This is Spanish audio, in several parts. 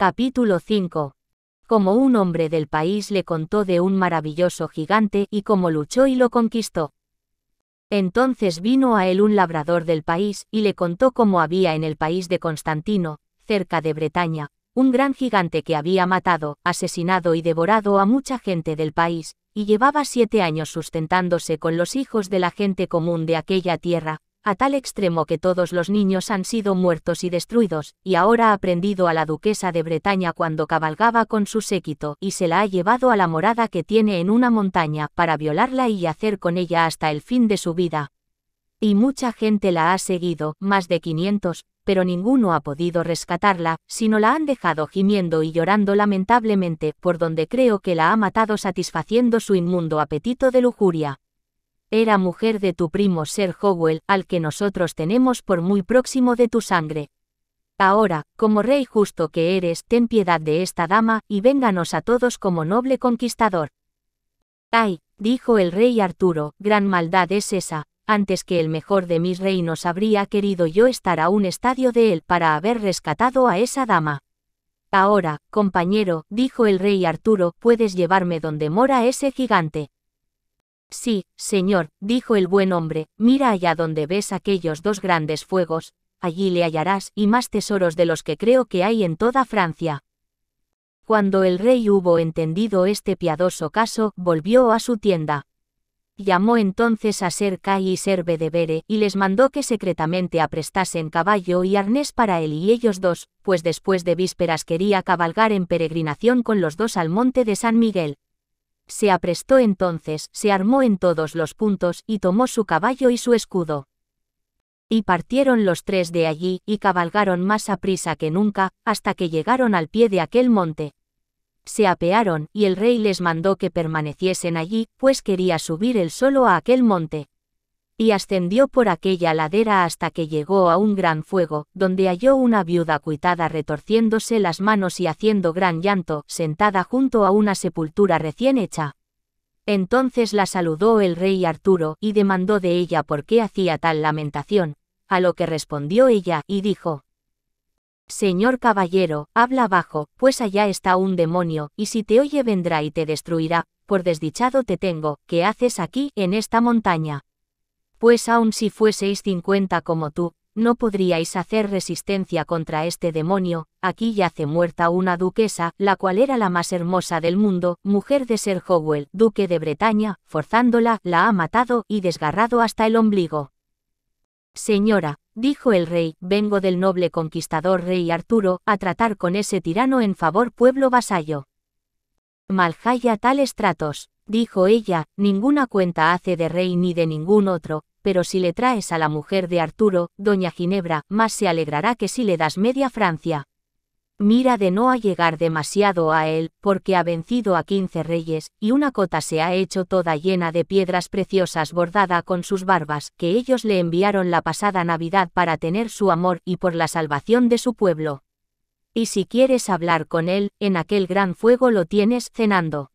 Capítulo 5. Como un hombre del país le contó de un maravilloso gigante y cómo luchó y lo conquistó. Entonces vino a él un labrador del país y le contó cómo había en el país de Constantino, cerca de Bretaña, un gran gigante que había matado, asesinado y devorado a mucha gente del país, y llevaba siete años sustentándose con los hijos de la gente común de aquella tierra, a tal extremo que todos los niños han sido muertos y destruidos, y ahora ha prendido a la duquesa de Bretaña cuando cabalgaba con su séquito, y se la ha llevado a la morada que tiene en una montaña, para violarla y hacer con ella hasta el fin de su vida. Y mucha gente la ha seguido, más de 500, pero ninguno ha podido rescatarla, sino la han dejado gimiendo y llorando lamentablemente, por donde creo que la ha matado satisfaciendo su inmundo apetito de lujuria era mujer de tu primo Ser Howell, al que nosotros tenemos por muy próximo de tu sangre. Ahora, como rey justo que eres, ten piedad de esta dama, y vénganos a todos como noble conquistador. Ay, dijo el rey Arturo, gran maldad es esa, antes que el mejor de mis reinos habría querido yo estar a un estadio de él para haber rescatado a esa dama. Ahora, compañero, dijo el rey Arturo, puedes llevarme donde mora ese gigante. Sí, señor, dijo el buen hombre, mira allá donde ves aquellos dos grandes fuegos, allí le hallarás y más tesoros de los que creo que hay en toda Francia. Cuando el rey hubo entendido este piadoso caso, volvió a su tienda. Llamó entonces a Serca y Serve de Bere, y les mandó que secretamente aprestasen caballo y arnés para él y ellos dos, pues después de vísperas quería cabalgar en peregrinación con los dos al monte de San Miguel. Se aprestó entonces, se armó en todos los puntos y tomó su caballo y su escudo. Y partieron los tres de allí y cabalgaron más aprisa que nunca, hasta que llegaron al pie de aquel monte. Se apearon, y el rey les mandó que permaneciesen allí, pues quería subir él solo a aquel monte y ascendió por aquella ladera hasta que llegó a un gran fuego, donde halló una viuda cuitada retorciéndose las manos y haciendo gran llanto, sentada junto a una sepultura recién hecha. Entonces la saludó el rey Arturo, y demandó de ella por qué hacía tal lamentación, a lo que respondió ella, y dijo, Señor caballero, habla bajo, pues allá está un demonio, y si te oye vendrá y te destruirá, por desdichado te tengo, ¿qué haces aquí, en esta montaña? pues aun si fueseis cincuenta como tú, no podríais hacer resistencia contra este demonio, aquí yace muerta una duquesa, la cual era la más hermosa del mundo, mujer de Sir Howell, duque de Bretaña, forzándola, la ha matado y desgarrado hasta el ombligo. Señora, dijo el rey, vengo del noble conquistador rey Arturo, a tratar con ese tirano en favor pueblo vasallo. Maljaya tales tratos, dijo ella, ninguna cuenta hace de rey ni de ningún otro, pero si le traes a la mujer de Arturo, doña Ginebra, más se alegrará que si le das media Francia. Mira de no allegar demasiado a él, porque ha vencido a quince reyes, y una cota se ha hecho toda llena de piedras preciosas bordada con sus barbas, que ellos le enviaron la pasada Navidad para tener su amor y por la salvación de su pueblo. Y si quieres hablar con él, en aquel gran fuego lo tienes cenando.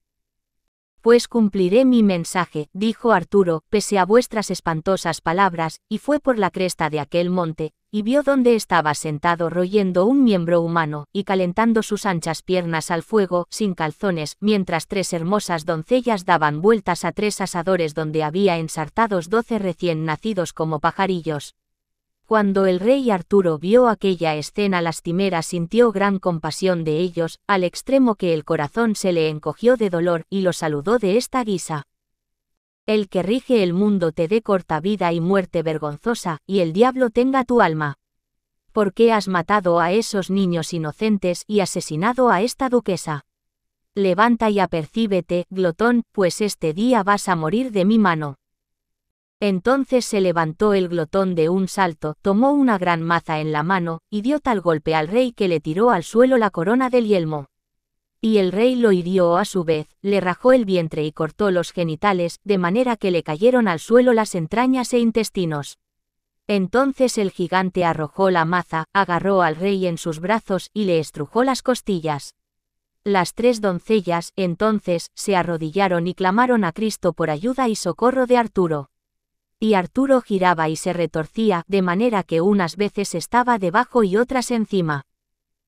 Pues cumpliré mi mensaje, dijo Arturo, pese a vuestras espantosas palabras, y fue por la cresta de aquel monte, y vio dónde estaba sentado royendo un miembro humano, y calentando sus anchas piernas al fuego, sin calzones, mientras tres hermosas doncellas daban vueltas a tres asadores donde había ensartados doce recién nacidos como pajarillos. Cuando el rey Arturo vio aquella escena lastimera sintió gran compasión de ellos, al extremo que el corazón se le encogió de dolor y los saludó de esta guisa. El que rige el mundo te dé corta vida y muerte vergonzosa, y el diablo tenga tu alma. ¿Por qué has matado a esos niños inocentes y asesinado a esta duquesa? Levanta y apercíbete, glotón, pues este día vas a morir de mi mano. Entonces se levantó el glotón de un salto, tomó una gran maza en la mano, y dio tal golpe al rey que le tiró al suelo la corona del yelmo. Y el rey lo hirió a su vez, le rajó el vientre y cortó los genitales, de manera que le cayeron al suelo las entrañas e intestinos. Entonces el gigante arrojó la maza, agarró al rey en sus brazos y le estrujó las costillas. Las tres doncellas, entonces, se arrodillaron y clamaron a Cristo por ayuda y socorro de Arturo y Arturo giraba y se retorcía, de manera que unas veces estaba debajo y otras encima.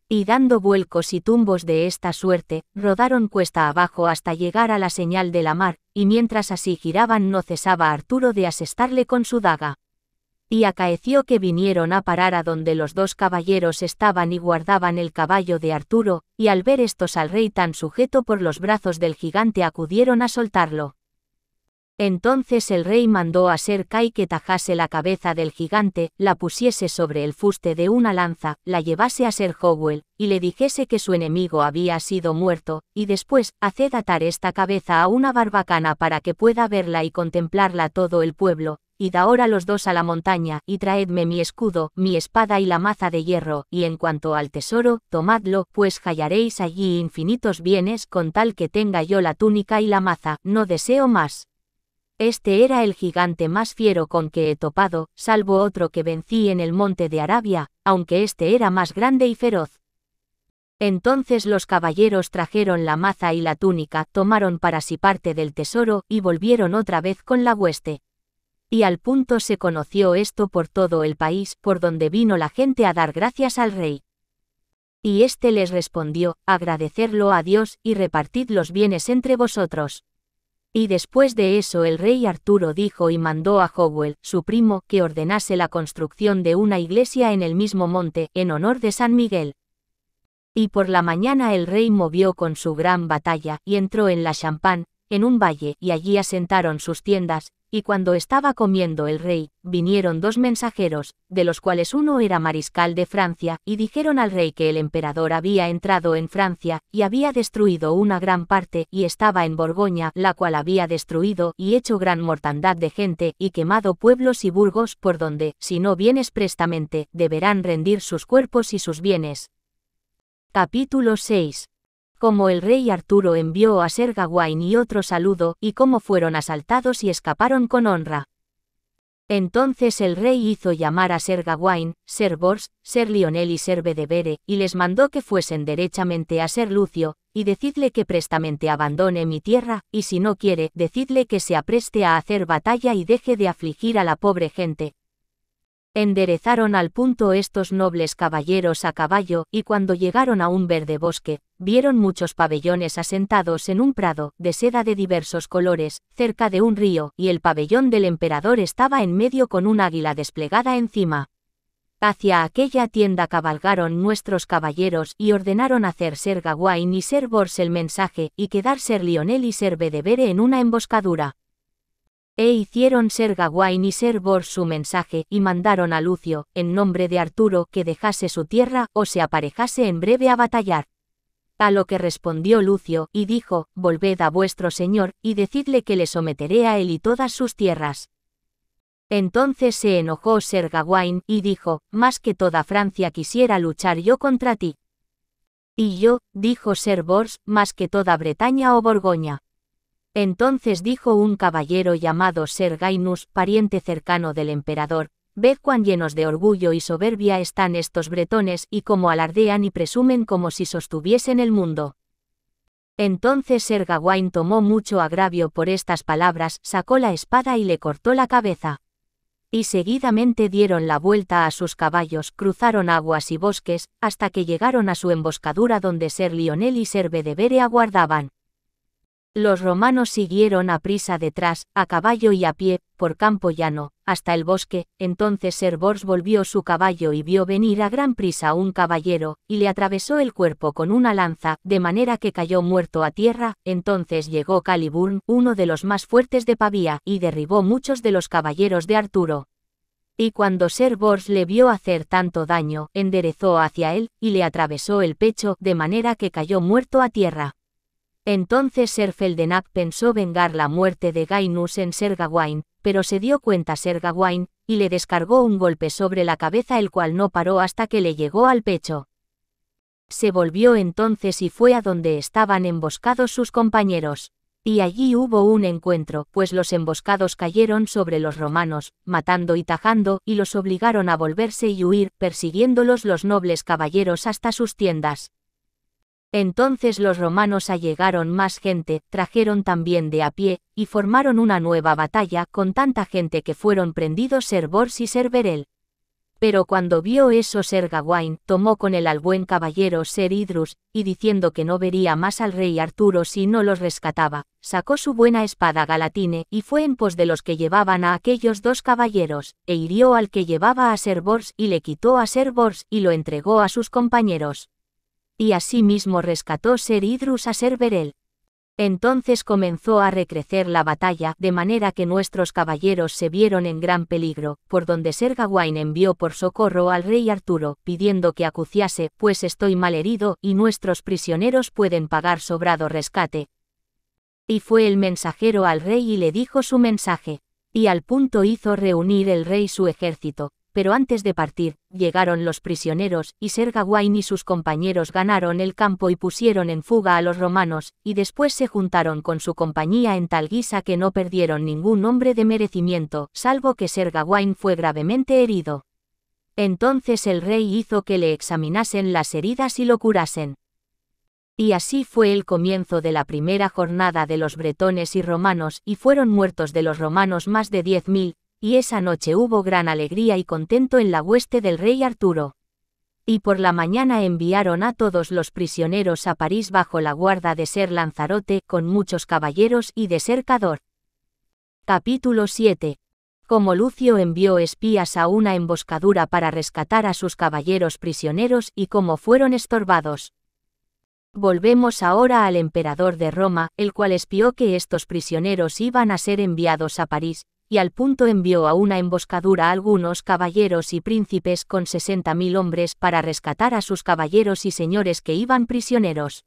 Y dando vuelcos y tumbos de esta suerte, rodaron cuesta abajo hasta llegar a la señal de la mar, y mientras así giraban no cesaba Arturo de asestarle con su daga. Y acaeció que vinieron a parar a donde los dos caballeros estaban y guardaban el caballo de Arturo, y al ver estos al rey tan sujeto por los brazos del gigante acudieron a soltarlo entonces el rey mandó a Kai que tajase la cabeza del gigante, la pusiese sobre el fuste de una lanza, la llevase a Ser Howell, y le dijese que su enemigo había sido muerto, y después, haced atar esta cabeza a una barbacana para que pueda verla y contemplarla todo el pueblo, id ahora los dos a la montaña, y traedme mi escudo, mi espada y la maza de hierro, y en cuanto al tesoro, tomadlo, pues hallaréis allí infinitos bienes con tal que tenga yo la túnica y la maza, no deseo más. Este era el gigante más fiero con que he topado, salvo otro que vencí en el monte de Arabia, aunque este era más grande y feroz. Entonces los caballeros trajeron la maza y la túnica, tomaron para sí parte del tesoro, y volvieron otra vez con la hueste. Y al punto se conoció esto por todo el país, por donde vino la gente a dar gracias al rey. Y éste les respondió, agradecerlo a Dios y repartid los bienes entre vosotros. Y después de eso el rey Arturo dijo y mandó a Howell, su primo, que ordenase la construcción de una iglesia en el mismo monte, en honor de San Miguel. Y por la mañana el rey movió con su gran batalla, y entró en la Champagne, en un valle, y allí asentaron sus tiendas, y cuando estaba comiendo el rey, vinieron dos mensajeros, de los cuales uno era mariscal de Francia, y dijeron al rey que el emperador había entrado en Francia, y había destruido una gran parte, y estaba en Borgoña, la cual había destruido, y hecho gran mortandad de gente, y quemado pueblos y burgos, por donde, si no vienes prestamente, deberán rendir sus cuerpos y sus bienes. Capítulo 6 cómo el rey Arturo envió a ser Gawain y otro saludo, y cómo fueron asaltados y escaparon con honra. Entonces el rey hizo llamar a Ser Gawain, Ser Bors, Ser Lionel y Ser Bedevere y les mandó que fuesen derechamente a Ser Lucio, y decidle que prestamente abandone mi tierra, y si no quiere, decidle que se apreste a hacer batalla y deje de afligir a la pobre gente, Enderezaron al punto estos nobles caballeros a caballo, y cuando llegaron a un verde bosque, vieron muchos pabellones asentados en un prado, de seda de diversos colores, cerca de un río, y el pabellón del emperador estaba en medio con un águila desplegada encima. Hacia aquella tienda cabalgaron nuestros caballeros y ordenaron hacer ser Gawain y ser Bors el mensaje, y quedar ser Lionel y ser Bedevere en una emboscadura. E hicieron ser Gawain y ser Bors su mensaje, y mandaron a Lucio, en nombre de Arturo, que dejase su tierra, o se aparejase en breve a batallar. A lo que respondió Lucio, y dijo, Volved a vuestro señor, y decidle que le someteré a él y todas sus tierras. Entonces se enojó Ser Gawain, y dijo, Más que toda Francia quisiera luchar yo contra ti. Y yo, dijo Ser Bors, más que toda Bretaña o Borgoña. Entonces dijo un caballero llamado Ser Gainus, pariente cercano del emperador, ved cuán llenos de orgullo y soberbia están estos bretones y cómo alardean y presumen como si sostuviesen el mundo. Entonces Ser Gawain tomó mucho agravio por estas palabras, sacó la espada y le cortó la cabeza y seguidamente dieron la vuelta a sus caballos, cruzaron aguas y bosques, hasta que llegaron a su emboscadura donde Ser Lionel y Ser Bedevere aguardaban. Los romanos siguieron a prisa detrás, a caballo y a pie, por campo llano, hasta el bosque, entonces Bors volvió su caballo y vio venir a gran prisa un caballero, y le atravesó el cuerpo con una lanza, de manera que cayó muerto a tierra, entonces llegó Caliburn, uno de los más fuertes de Pavía, y derribó muchos de los caballeros de Arturo. Y cuando Ser Bors le vio hacer tanto daño, enderezó hacia él, y le atravesó el pecho, de manera que cayó muerto a tierra. Entonces Serfeldenak pensó vengar la muerte de Gainus en Gawain, pero se dio cuenta Gawain, y le descargó un golpe sobre la cabeza el cual no paró hasta que le llegó al pecho. Se volvió entonces y fue a donde estaban emboscados sus compañeros. Y allí hubo un encuentro, pues los emboscados cayeron sobre los romanos, matando y tajando, y los obligaron a volverse y huir, persiguiéndolos los nobles caballeros hasta sus tiendas. Entonces los romanos allegaron más gente, trajeron también de a pie, y formaron una nueva batalla con tanta gente que fueron prendidos Ser Bors y Ser Berel. Pero cuando vio eso Ser Gawain, tomó con él al buen caballero Ser Idrus, y diciendo que no vería más al rey Arturo si no los rescataba, sacó su buena espada Galatine, y fue en pos de los que llevaban a aquellos dos caballeros, e hirió al que llevaba a Ser Bors y le quitó a Ser Bors y lo entregó a sus compañeros y asimismo rescató Ser Idrus a Ser Berel. Entonces comenzó a recrecer la batalla, de manera que nuestros caballeros se vieron en gran peligro, por donde Ser Gawain envió por socorro al rey Arturo, pidiendo que acuciase, pues estoy mal herido, y nuestros prisioneros pueden pagar sobrado rescate. Y fue el mensajero al rey y le dijo su mensaje. Y al punto hizo reunir el rey su ejército, pero antes de partir, llegaron los prisioneros, y Gawain y sus compañeros ganaron el campo y pusieron en fuga a los romanos, y después se juntaron con su compañía en tal guisa que no perdieron ningún hombre de merecimiento, salvo que Gawain fue gravemente herido. Entonces el rey hizo que le examinasen las heridas y lo curasen. Y así fue el comienzo de la primera jornada de los bretones y romanos, y fueron muertos de los romanos más de diez mil, y esa noche hubo gran alegría y contento en la hueste del rey Arturo. Y por la mañana enviaron a todos los prisioneros a París bajo la guarda de ser Lanzarote, con muchos caballeros y de ser Cador. Capítulo 7. Como Lucio envió espías a una emboscadura para rescatar a sus caballeros prisioneros y cómo fueron estorbados. Volvemos ahora al emperador de Roma, el cual espió que estos prisioneros iban a ser enviados a París, y al punto envió a una emboscadura algunos caballeros y príncipes con sesenta mil hombres para rescatar a sus caballeros y señores que iban prisioneros.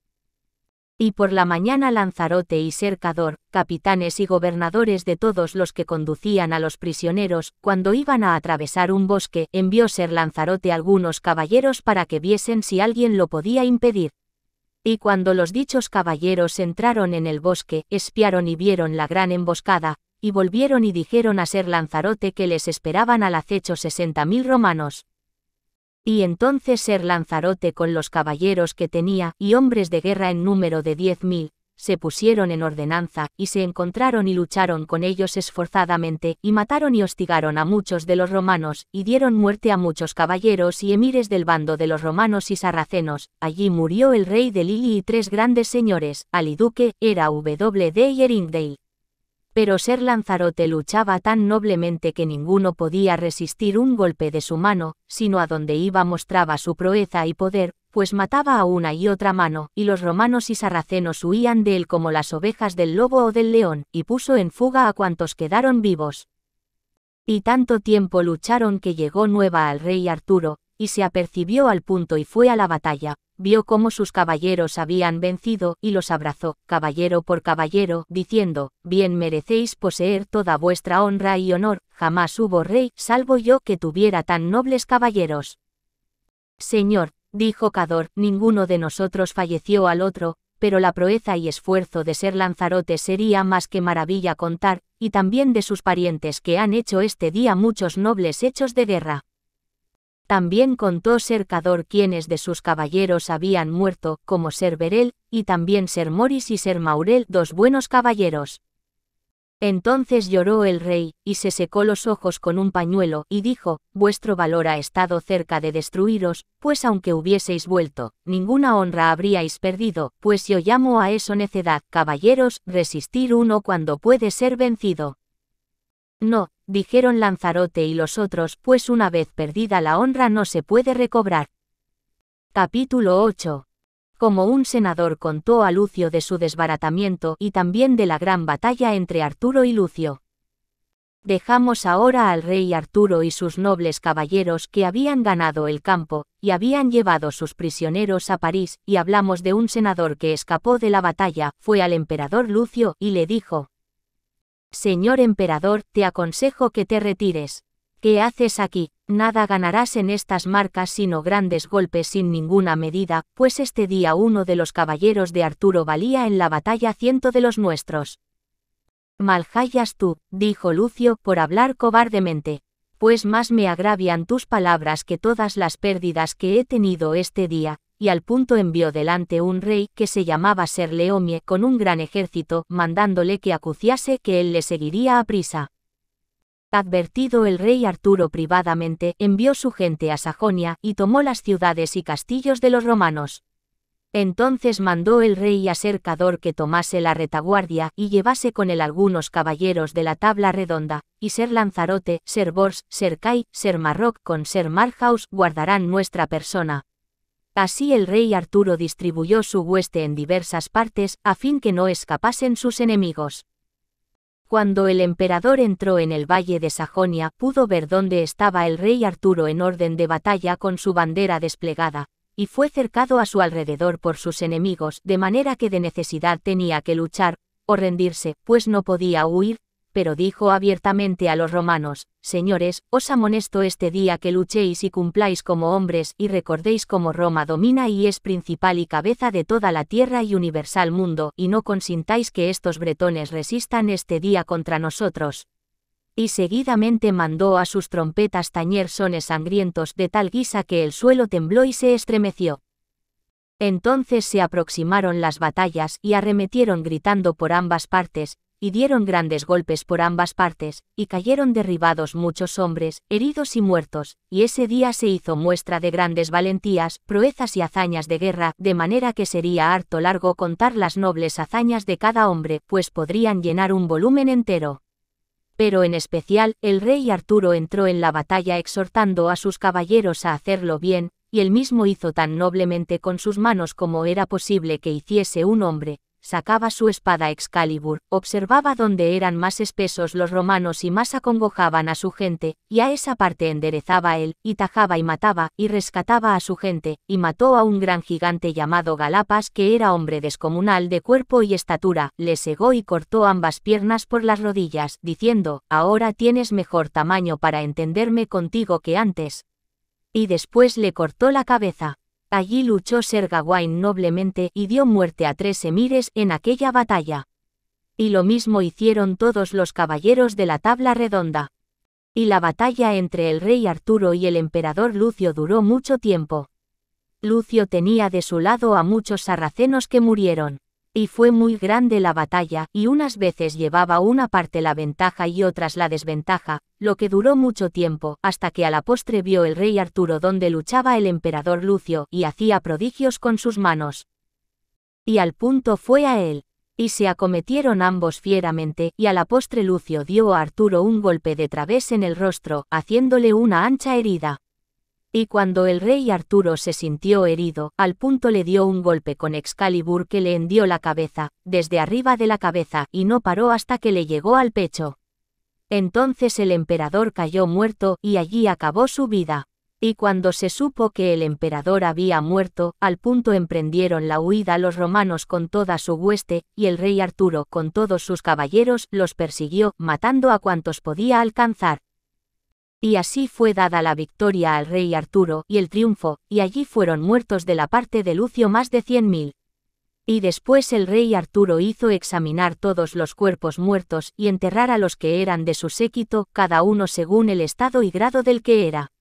Y por la mañana Lanzarote y Cercador, capitanes y gobernadores de todos los que conducían a los prisioneros, cuando iban a atravesar un bosque, envió ser Lanzarote algunos caballeros para que viesen si alguien lo podía impedir. Y cuando los dichos caballeros entraron en el bosque, espiaron y vieron la gran emboscada, y volvieron y dijeron a ser Lanzarote que les esperaban al acecho sesenta mil romanos. Y entonces ser Lanzarote con los caballeros que tenía y hombres de guerra en número de diez mil, se pusieron en ordenanza, y se encontraron y lucharon con ellos esforzadamente, y mataron y hostigaron a muchos de los romanos, y dieron muerte a muchos caballeros y emires del bando de los romanos y sarracenos. Allí murió el rey de Lili y tres grandes señores, Aliduque, era W y Eringdale pero Ser Lanzarote luchaba tan noblemente que ninguno podía resistir un golpe de su mano, sino a donde iba mostraba su proeza y poder, pues mataba a una y otra mano, y los romanos y sarracenos huían de él como las ovejas del lobo o del león, y puso en fuga a cuantos quedaron vivos. Y tanto tiempo lucharon que llegó nueva al rey Arturo, y se apercibió al punto y fue a la batalla, vio cómo sus caballeros habían vencido, y los abrazó, caballero por caballero, diciendo, bien merecéis poseer toda vuestra honra y honor, jamás hubo rey, salvo yo, que tuviera tan nobles caballeros. Señor, dijo Cador, ninguno de nosotros falleció al otro, pero la proeza y esfuerzo de ser Lanzarote sería más que maravilla contar, y también de sus parientes que han hecho este día muchos nobles hechos de guerra. También contó cercador quienes de sus caballeros habían muerto, como Ser Berel, y también Ser Moris y Ser Maurel, dos buenos caballeros. Entonces lloró el rey, y se secó los ojos con un pañuelo, y dijo, Vuestro valor ha estado cerca de destruiros, pues aunque hubieseis vuelto, ninguna honra habríais perdido, pues yo llamo a eso necedad, caballeros, resistir uno cuando puede ser vencido. No, dijeron Lanzarote y los otros, pues una vez perdida la honra no se puede recobrar. Capítulo 8. Como un senador contó a Lucio de su desbaratamiento y también de la gran batalla entre Arturo y Lucio. Dejamos ahora al rey Arturo y sus nobles caballeros que habían ganado el campo, y habían llevado sus prisioneros a París, y hablamos de un senador que escapó de la batalla, fue al emperador Lucio, y le dijo, Señor emperador, te aconsejo que te retires. ¿Qué haces aquí? Nada ganarás en estas marcas sino grandes golpes sin ninguna medida, pues este día uno de los caballeros de Arturo valía en la batalla ciento de los nuestros. Maljayas tú, dijo Lucio, por hablar cobardemente. Pues más me agravian tus palabras que todas las pérdidas que he tenido este día, y al punto envió delante un rey que se llamaba Ser Leomie, con un gran ejército, mandándole que acuciase que él le seguiría a prisa. Advertido el rey Arturo privadamente, envió su gente a Sajonia y tomó las ciudades y castillos de los romanos. Entonces mandó el rey a Cador que tomase la retaguardia y llevase con él algunos caballeros de la tabla redonda, y ser Lanzarote, ser Bors, ser Cai, ser Marroc con ser Marhaus guardarán nuestra persona, Así el rey Arturo distribuyó su hueste en diversas partes a fin que no escapasen sus enemigos. Cuando el emperador entró en el valle de Sajonia, pudo ver dónde estaba el rey Arturo en orden de batalla con su bandera desplegada, y fue cercado a su alrededor por sus enemigos, de manera que de necesidad tenía que luchar, o rendirse, pues no podía huir, pero dijo abiertamente a los romanos, Señores, os amonesto este día que luchéis y cumpláis como hombres y recordéis como Roma domina y es principal y cabeza de toda la tierra y universal mundo, y no consintáis que estos bretones resistan este día contra nosotros. Y seguidamente mandó a sus trompetas tañer sones sangrientos de tal guisa que el suelo tembló y se estremeció. Entonces se aproximaron las batallas y arremetieron gritando por ambas partes, y dieron grandes golpes por ambas partes, y cayeron derribados muchos hombres, heridos y muertos, y ese día se hizo muestra de grandes valentías, proezas y hazañas de guerra, de manera que sería harto largo contar las nobles hazañas de cada hombre, pues podrían llenar un volumen entero. Pero en especial, el rey Arturo entró en la batalla exhortando a sus caballeros a hacerlo bien, y él mismo hizo tan noblemente con sus manos como era posible que hiciese un hombre, sacaba su espada Excalibur, observaba dónde eran más espesos los romanos y más acongojaban a su gente, y a esa parte enderezaba él, y tajaba y mataba, y rescataba a su gente, y mató a un gran gigante llamado Galapas que era hombre descomunal de cuerpo y estatura, le segó y cortó ambas piernas por las rodillas, diciendo, ahora tienes mejor tamaño para entenderme contigo que antes. Y después le cortó la cabeza. Allí luchó Gawain noblemente y dio muerte a tres emires en aquella batalla. Y lo mismo hicieron todos los caballeros de la tabla redonda. Y la batalla entre el rey Arturo y el emperador Lucio duró mucho tiempo. Lucio tenía de su lado a muchos sarracenos que murieron y fue muy grande la batalla, y unas veces llevaba una parte la ventaja y otras la desventaja, lo que duró mucho tiempo, hasta que a la postre vio el rey Arturo donde luchaba el emperador Lucio, y hacía prodigios con sus manos. Y al punto fue a él. Y se acometieron ambos fieramente, y a la postre Lucio dio a Arturo un golpe de través en el rostro, haciéndole una ancha herida. Y cuando el rey Arturo se sintió herido, al punto le dio un golpe con Excalibur que le hendió la cabeza, desde arriba de la cabeza, y no paró hasta que le llegó al pecho. Entonces el emperador cayó muerto, y allí acabó su vida. Y cuando se supo que el emperador había muerto, al punto emprendieron la huida los romanos con toda su hueste, y el rey Arturo con todos sus caballeros los persiguió, matando a cuantos podía alcanzar. Y así fue dada la victoria al rey Arturo y el triunfo, y allí fueron muertos de la parte de Lucio más de cien mil. Y después el rey Arturo hizo examinar todos los cuerpos muertos y enterrar a los que eran de su séquito, cada uno según el estado y grado del que era.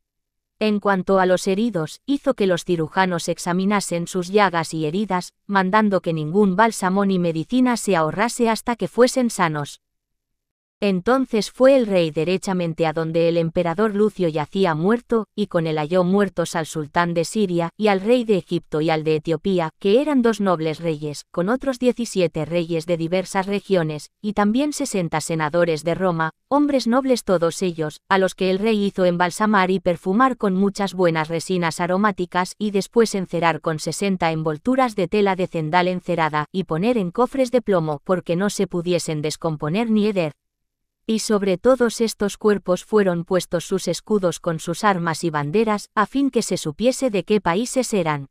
En cuanto a los heridos, hizo que los cirujanos examinasen sus llagas y heridas, mandando que ningún bálsamo ni medicina se ahorrase hasta que fuesen sanos. Entonces fue el rey derechamente a donde el emperador Lucio yacía muerto, y con él halló muertos al sultán de Siria, y al rey de Egipto y al de Etiopía, que eran dos nobles reyes, con otros diecisiete reyes de diversas regiones, y también sesenta senadores de Roma, hombres nobles todos ellos, a los que el rey hizo embalsamar y perfumar con muchas buenas resinas aromáticas y después encerar con sesenta envolturas de tela de cendal encerada, y poner en cofres de plomo, porque no se pudiesen descomponer ni heder y sobre todos estos cuerpos fueron puestos sus escudos con sus armas y banderas, a fin que se supiese de qué países eran.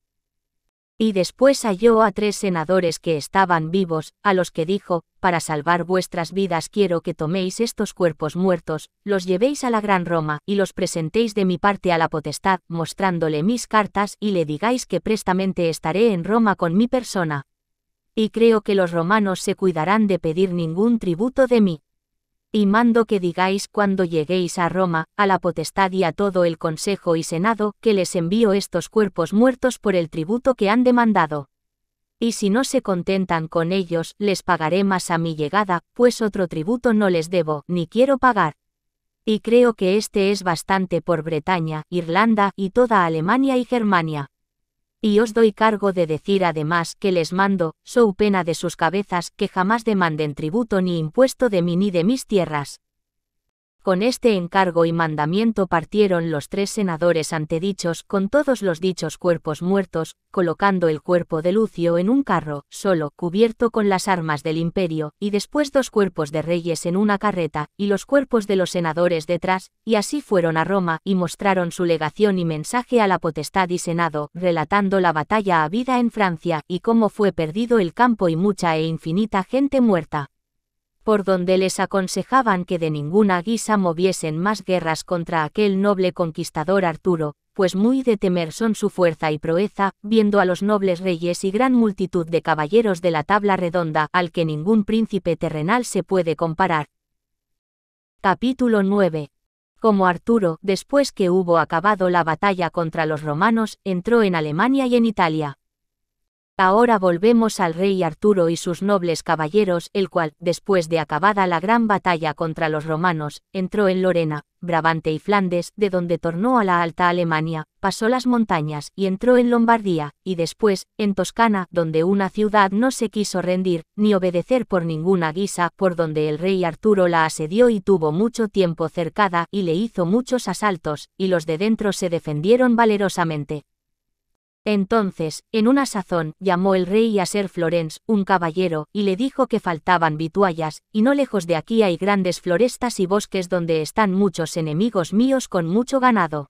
Y después halló a tres senadores que estaban vivos, a los que dijo, Para salvar vuestras vidas quiero que toméis estos cuerpos muertos, los llevéis a la gran Roma, y los presentéis de mi parte a la potestad, mostrándole mis cartas, y le digáis que prestamente estaré en Roma con mi persona. Y creo que los romanos se cuidarán de pedir ningún tributo de mí y mando que digáis cuando lleguéis a Roma, a la potestad y a todo el Consejo y Senado, que les envío estos cuerpos muertos por el tributo que han demandado. Y si no se contentan con ellos, les pagaré más a mi llegada, pues otro tributo no les debo, ni quiero pagar. Y creo que este es bastante por Bretaña, Irlanda y toda Alemania y Germania y os doy cargo de decir además que les mando, so pena de sus cabezas, que jamás demanden tributo ni impuesto de mí ni de mis tierras, con este encargo y mandamiento partieron los tres senadores antedichos con todos los dichos cuerpos muertos, colocando el cuerpo de Lucio en un carro, solo, cubierto con las armas del imperio, y después dos cuerpos de reyes en una carreta, y los cuerpos de los senadores detrás, y así fueron a Roma, y mostraron su legación y mensaje a la potestad y senado, relatando la batalla a vida en Francia, y cómo fue perdido el campo y mucha e infinita gente muerta por donde les aconsejaban que de ninguna guisa moviesen más guerras contra aquel noble conquistador Arturo, pues muy de temer son su fuerza y proeza, viendo a los nobles reyes y gran multitud de caballeros de la tabla redonda al que ningún príncipe terrenal se puede comparar. Capítulo 9. Como Arturo, después que hubo acabado la batalla contra los romanos, entró en Alemania y en Italia Ahora volvemos al rey Arturo y sus nobles caballeros, el cual, después de acabada la gran batalla contra los romanos, entró en Lorena, Brabante y Flandes, de donde tornó a la Alta Alemania, pasó las montañas y entró en Lombardía, y después, en Toscana, donde una ciudad no se quiso rendir, ni obedecer por ninguna guisa, por donde el rey Arturo la asedió y tuvo mucho tiempo cercada, y le hizo muchos asaltos, y los de dentro se defendieron valerosamente entonces, en una sazón, llamó el rey a ser Florence, un caballero, y le dijo que faltaban vituallas, y no lejos de aquí hay grandes florestas y bosques donde están muchos enemigos míos con mucho ganado.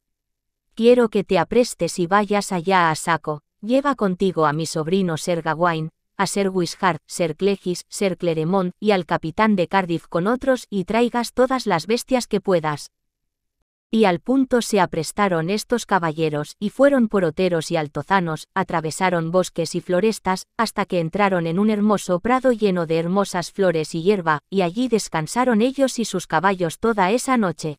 Quiero que te aprestes y vayas allá a saco, lleva contigo a mi sobrino Ser Gawain, a Ser Wishart, Ser Clegis, Ser Cleremont y al capitán de Cardiff con otros y traigas todas las bestias que puedas. Y al punto se aprestaron estos caballeros y fueron por oteros y altozanos, atravesaron bosques y florestas, hasta que entraron en un hermoso prado lleno de hermosas flores y hierba, y allí descansaron ellos y sus caballos toda esa noche.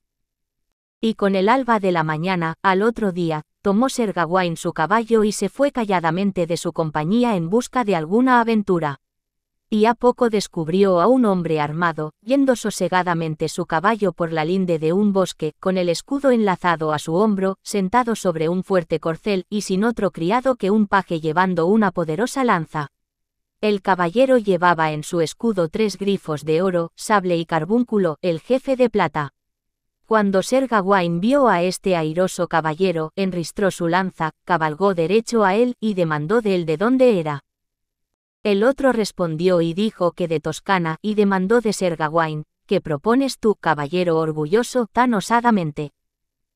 Y con el alba de la mañana, al otro día, tomó Sergawain su caballo y se fue calladamente de su compañía en busca de alguna aventura y a poco descubrió a un hombre armado, yendo sosegadamente su caballo por la linde de un bosque, con el escudo enlazado a su hombro, sentado sobre un fuerte corcel, y sin otro criado que un paje llevando una poderosa lanza. El caballero llevaba en su escudo tres grifos de oro, sable y carbúnculo, el jefe de plata. Cuando Ser Gawain vio a este airoso caballero, enristró su lanza, cabalgó derecho a él, y demandó de él de dónde era. El otro respondió y dijo que de Toscana y demandó de ser Gawain, que propones tú, caballero orgulloso, tan osadamente.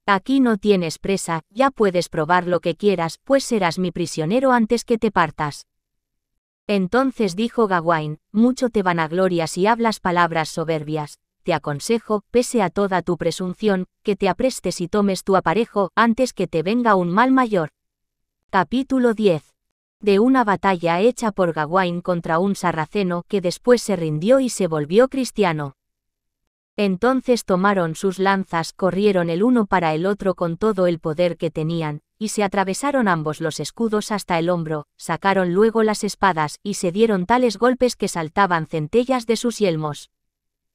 Aquí no tienes presa, ya puedes probar lo que quieras, pues serás mi prisionero antes que te partas. Entonces dijo Gawain, mucho te vanaglorias y hablas palabras soberbias, te aconsejo, pese a toda tu presunción, que te aprestes y tomes tu aparejo antes que te venga un mal mayor. Capítulo 10 de una batalla hecha por Gawain contra un sarraceno que después se rindió y se volvió cristiano. Entonces tomaron sus lanzas, corrieron el uno para el otro con todo el poder que tenían, y se atravesaron ambos los escudos hasta el hombro, sacaron luego las espadas y se dieron tales golpes que saltaban centellas de sus yelmos.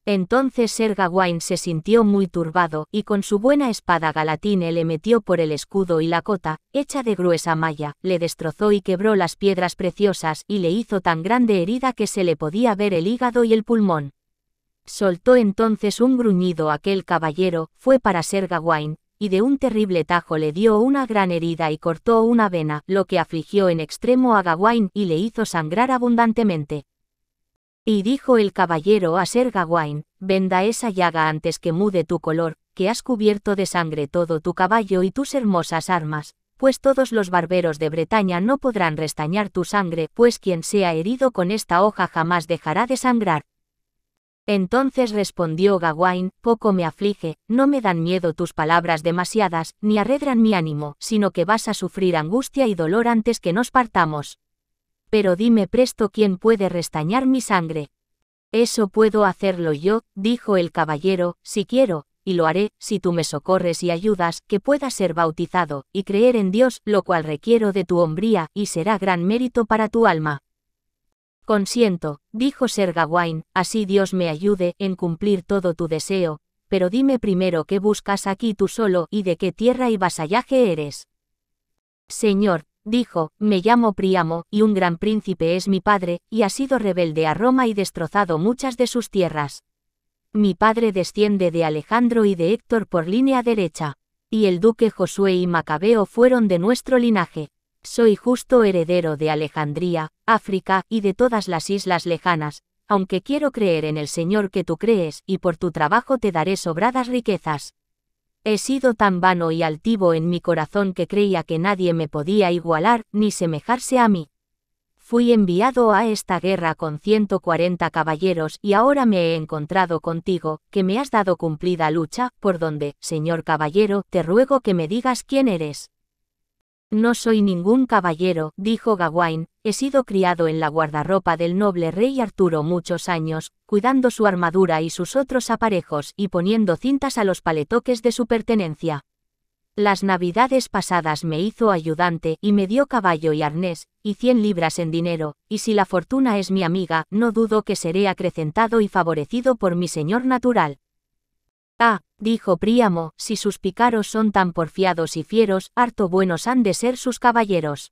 Entonces Ser Gawain se sintió muy turbado, y con su buena espada galatine le metió por el escudo y la cota, hecha de gruesa malla, le destrozó y quebró las piedras preciosas, y le hizo tan grande herida que se le podía ver el hígado y el pulmón. Soltó entonces un gruñido aquel caballero, fue para Ser Gawain, y de un terrible tajo le dio una gran herida y cortó una vena, lo que afligió en extremo a Gawain y le hizo sangrar abundantemente. Y dijo el caballero a Ser Gawain, venda esa llaga antes que mude tu color, que has cubierto de sangre todo tu caballo y tus hermosas armas, pues todos los barberos de Bretaña no podrán restañar tu sangre, pues quien sea herido con esta hoja jamás dejará de sangrar. Entonces respondió Gawain, poco me aflige, no me dan miedo tus palabras demasiadas, ni arredran mi ánimo, sino que vas a sufrir angustia y dolor antes que nos partamos pero dime presto quién puede restañar mi sangre. Eso puedo hacerlo yo, dijo el caballero, si quiero, y lo haré, si tú me socorres y ayudas, que pueda ser bautizado, y creer en Dios, lo cual requiero de tu hombría, y será gran mérito para tu alma. Consiento, dijo Ser Gawain, así Dios me ayude en cumplir todo tu deseo, pero dime primero qué buscas aquí tú solo y de qué tierra y vasallaje eres. Señor, dijo, me llamo Príamo, y un gran príncipe es mi padre, y ha sido rebelde a Roma y destrozado muchas de sus tierras. Mi padre desciende de Alejandro y de Héctor por línea derecha. Y el duque Josué y Macabeo fueron de nuestro linaje. Soy justo heredero de Alejandría, África, y de todas las islas lejanas, aunque quiero creer en el Señor que tú crees, y por tu trabajo te daré sobradas riquezas. He sido tan vano y altivo en mi corazón que creía que nadie me podía igualar ni semejarse a mí. Fui enviado a esta guerra con 140 caballeros y ahora me he encontrado contigo, que me has dado cumplida lucha, por donde, señor caballero, te ruego que me digas quién eres. No soy ningún caballero, dijo Gawain, he sido criado en la guardarropa del noble rey Arturo muchos años, cuidando su armadura y sus otros aparejos y poniendo cintas a los paletoques de su pertenencia. Las navidades pasadas me hizo ayudante y me dio caballo y arnés, y cien libras en dinero, y si la fortuna es mi amiga, no dudo que seré acrecentado y favorecido por mi señor natural. Ah, dijo Príamo, si sus pícaros son tan porfiados y fieros, harto buenos han de ser sus caballeros.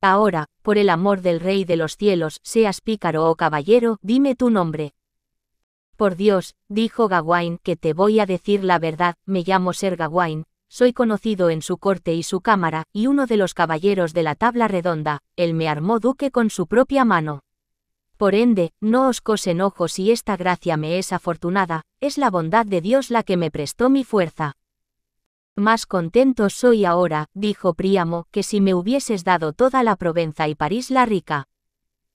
Ahora, por el amor del Rey de los cielos, seas pícaro o oh caballero, dime tu nombre. Por Dios, dijo Gawain, que te voy a decir la verdad, me llamo Ser Gawain, soy conocido en su corte y su cámara, y uno de los caballeros de la tabla redonda, él me armó duque con su propia mano. Por ende, no os cosen ojos si esta gracia me es afortunada, es la bondad de Dios la que me prestó mi fuerza. Más contento soy ahora, dijo Príamo, que si me hubieses dado toda la Provenza y París la rica.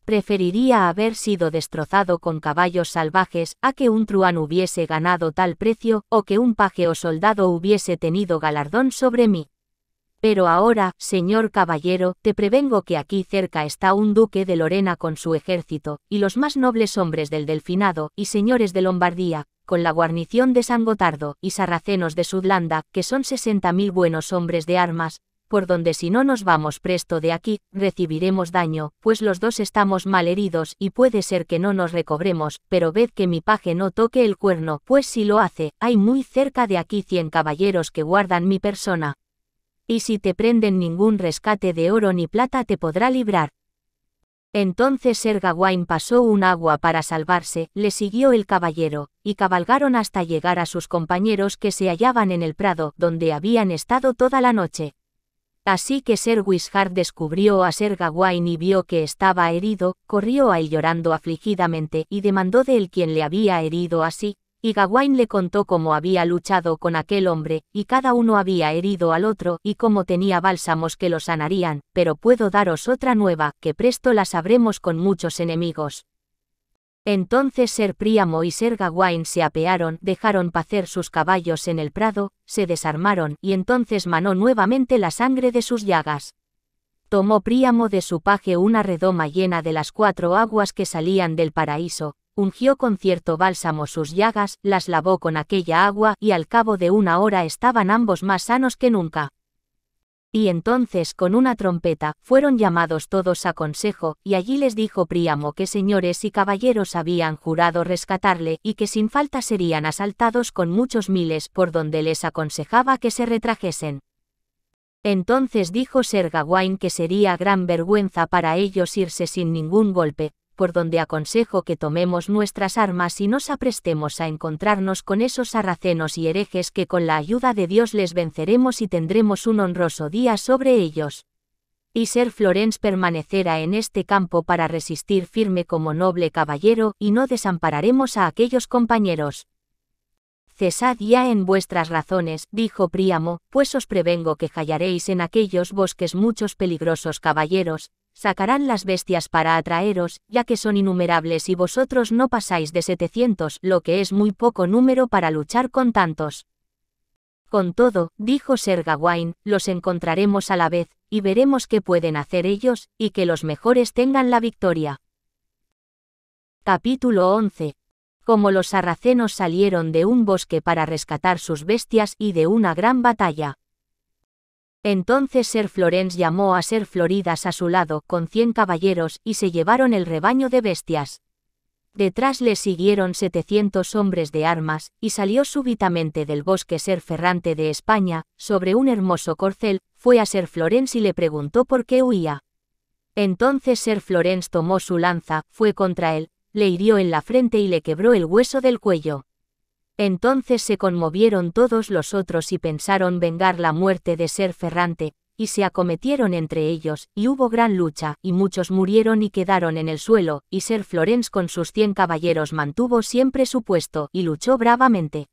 Preferiría haber sido destrozado con caballos salvajes a que un truán hubiese ganado tal precio, o que un paje o soldado hubiese tenido galardón sobre mí. Pero ahora, señor caballero, te prevengo que aquí cerca está un duque de Lorena con su ejército, y los más nobles hombres del Delfinado, y señores de Lombardía, con la guarnición de San Gotardo, y sarracenos de Sudlanda, que son sesenta mil buenos hombres de armas, por donde si no nos vamos presto de aquí, recibiremos daño, pues los dos estamos mal heridos y puede ser que no nos recobremos, pero ved que mi paje no toque el cuerno, pues si lo hace, hay muy cerca de aquí cien caballeros que guardan mi persona, y si te prenden ningún rescate de oro ni plata te podrá librar. Entonces Ser Gawain pasó un agua para salvarse, le siguió el caballero, y cabalgaron hasta llegar a sus compañeros que se hallaban en el prado, donde habían estado toda la noche. Así que Ser Wishard descubrió a Ser Gawain y vio que estaba herido, corrió a él llorando afligidamente y demandó de él quien le había herido así, y Gawain le contó cómo había luchado con aquel hombre, y cada uno había herido al otro, y cómo tenía bálsamos que lo sanarían, pero puedo daros otra nueva, que presto la sabremos con muchos enemigos. Entonces Ser Príamo y Ser Gawain se apearon, dejaron pacer sus caballos en el prado, se desarmaron, y entonces manó nuevamente la sangre de sus llagas. Tomó Príamo de su paje una redoma llena de las cuatro aguas que salían del paraíso, ungió con cierto bálsamo sus llagas, las lavó con aquella agua y al cabo de una hora estaban ambos más sanos que nunca. Y entonces con una trompeta fueron llamados todos a consejo, y allí les dijo Príamo que señores y caballeros habían jurado rescatarle y que sin falta serían asaltados con muchos miles por donde les aconsejaba que se retrajesen. Entonces dijo Gawain que sería gran vergüenza para ellos irse sin ningún golpe, por donde aconsejo que tomemos nuestras armas y nos aprestemos a encontrarnos con esos sarracenos y herejes que con la ayuda de Dios les venceremos y tendremos un honroso día sobre ellos. Y Ser Florence permanecerá en este campo para resistir firme como noble caballero y no desampararemos a aquellos compañeros. Cesad ya en vuestras razones, dijo Príamo, pues os prevengo que hallaréis en aquellos bosques muchos peligrosos caballeros, Sacarán las bestias para atraeros, ya que son innumerables y vosotros no pasáis de 700, lo que es muy poco número para luchar con tantos. Con todo, dijo Gawain, los encontraremos a la vez, y veremos qué pueden hacer ellos, y que los mejores tengan la victoria. Capítulo 11. Como los sarracenos salieron de un bosque para rescatar sus bestias y de una gran batalla. Entonces Ser Florence llamó a Ser Floridas a su lado con cien caballeros y se llevaron el rebaño de bestias. Detrás le siguieron setecientos hombres de armas, y salió súbitamente del bosque Ser Ferrante de España, sobre un hermoso corcel, fue a Ser Florence y le preguntó por qué huía. Entonces Ser Florens tomó su lanza, fue contra él, le hirió en la frente y le quebró el hueso del cuello. Entonces se conmovieron todos los otros y pensaron vengar la muerte de ser ferrante, y se acometieron entre ellos, y hubo gran lucha, y muchos murieron y quedaron en el suelo, y Ser Florence con sus cien caballeros mantuvo siempre su puesto, y luchó bravamente.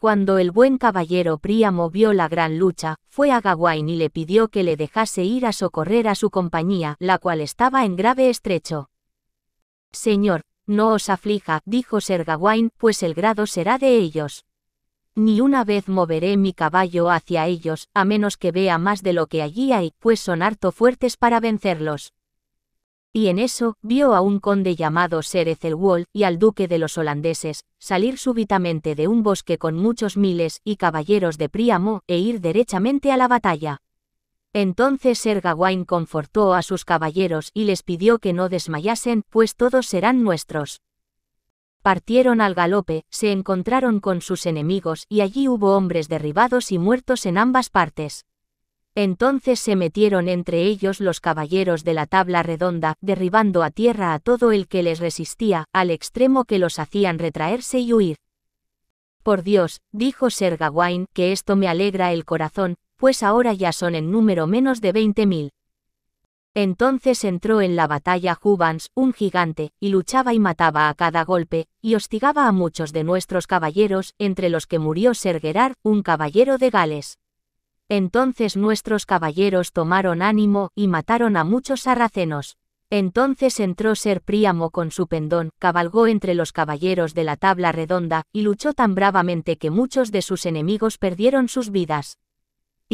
Cuando el buen caballero Príamo vio la gran lucha, fue a Gawain y le pidió que le dejase ir a socorrer a su compañía, la cual estaba en grave estrecho. Señor, no os aflija, dijo Gawain, pues el grado será de ellos. Ni una vez moveré mi caballo hacia ellos, a menos que vea más de lo que allí hay, pues son harto fuertes para vencerlos. Y en eso, vio a un conde llamado Sir el y al duque de los holandeses, salir súbitamente de un bosque con muchos miles y caballeros de Príamo, e ir derechamente a la batalla. Entonces Gawain confortó a sus caballeros y les pidió que no desmayasen, pues todos serán nuestros. Partieron al galope, se encontraron con sus enemigos y allí hubo hombres derribados y muertos en ambas partes. Entonces se metieron entre ellos los caballeros de la tabla redonda, derribando a tierra a todo el que les resistía, al extremo que los hacían retraerse y huir. Por Dios, dijo Gawain—, que esto me alegra el corazón, pues ahora ya son en número menos de 20.000. Entonces entró en la batalla Jubans, un gigante, y luchaba y mataba a cada golpe, y hostigaba a muchos de nuestros caballeros, entre los que murió Gerard, un caballero de Gales. Entonces nuestros caballeros tomaron ánimo, y mataron a muchos sarracenos. Entonces entró Ser Príamo con su pendón, cabalgó entre los caballeros de la tabla redonda, y luchó tan bravamente que muchos de sus enemigos perdieron sus vidas.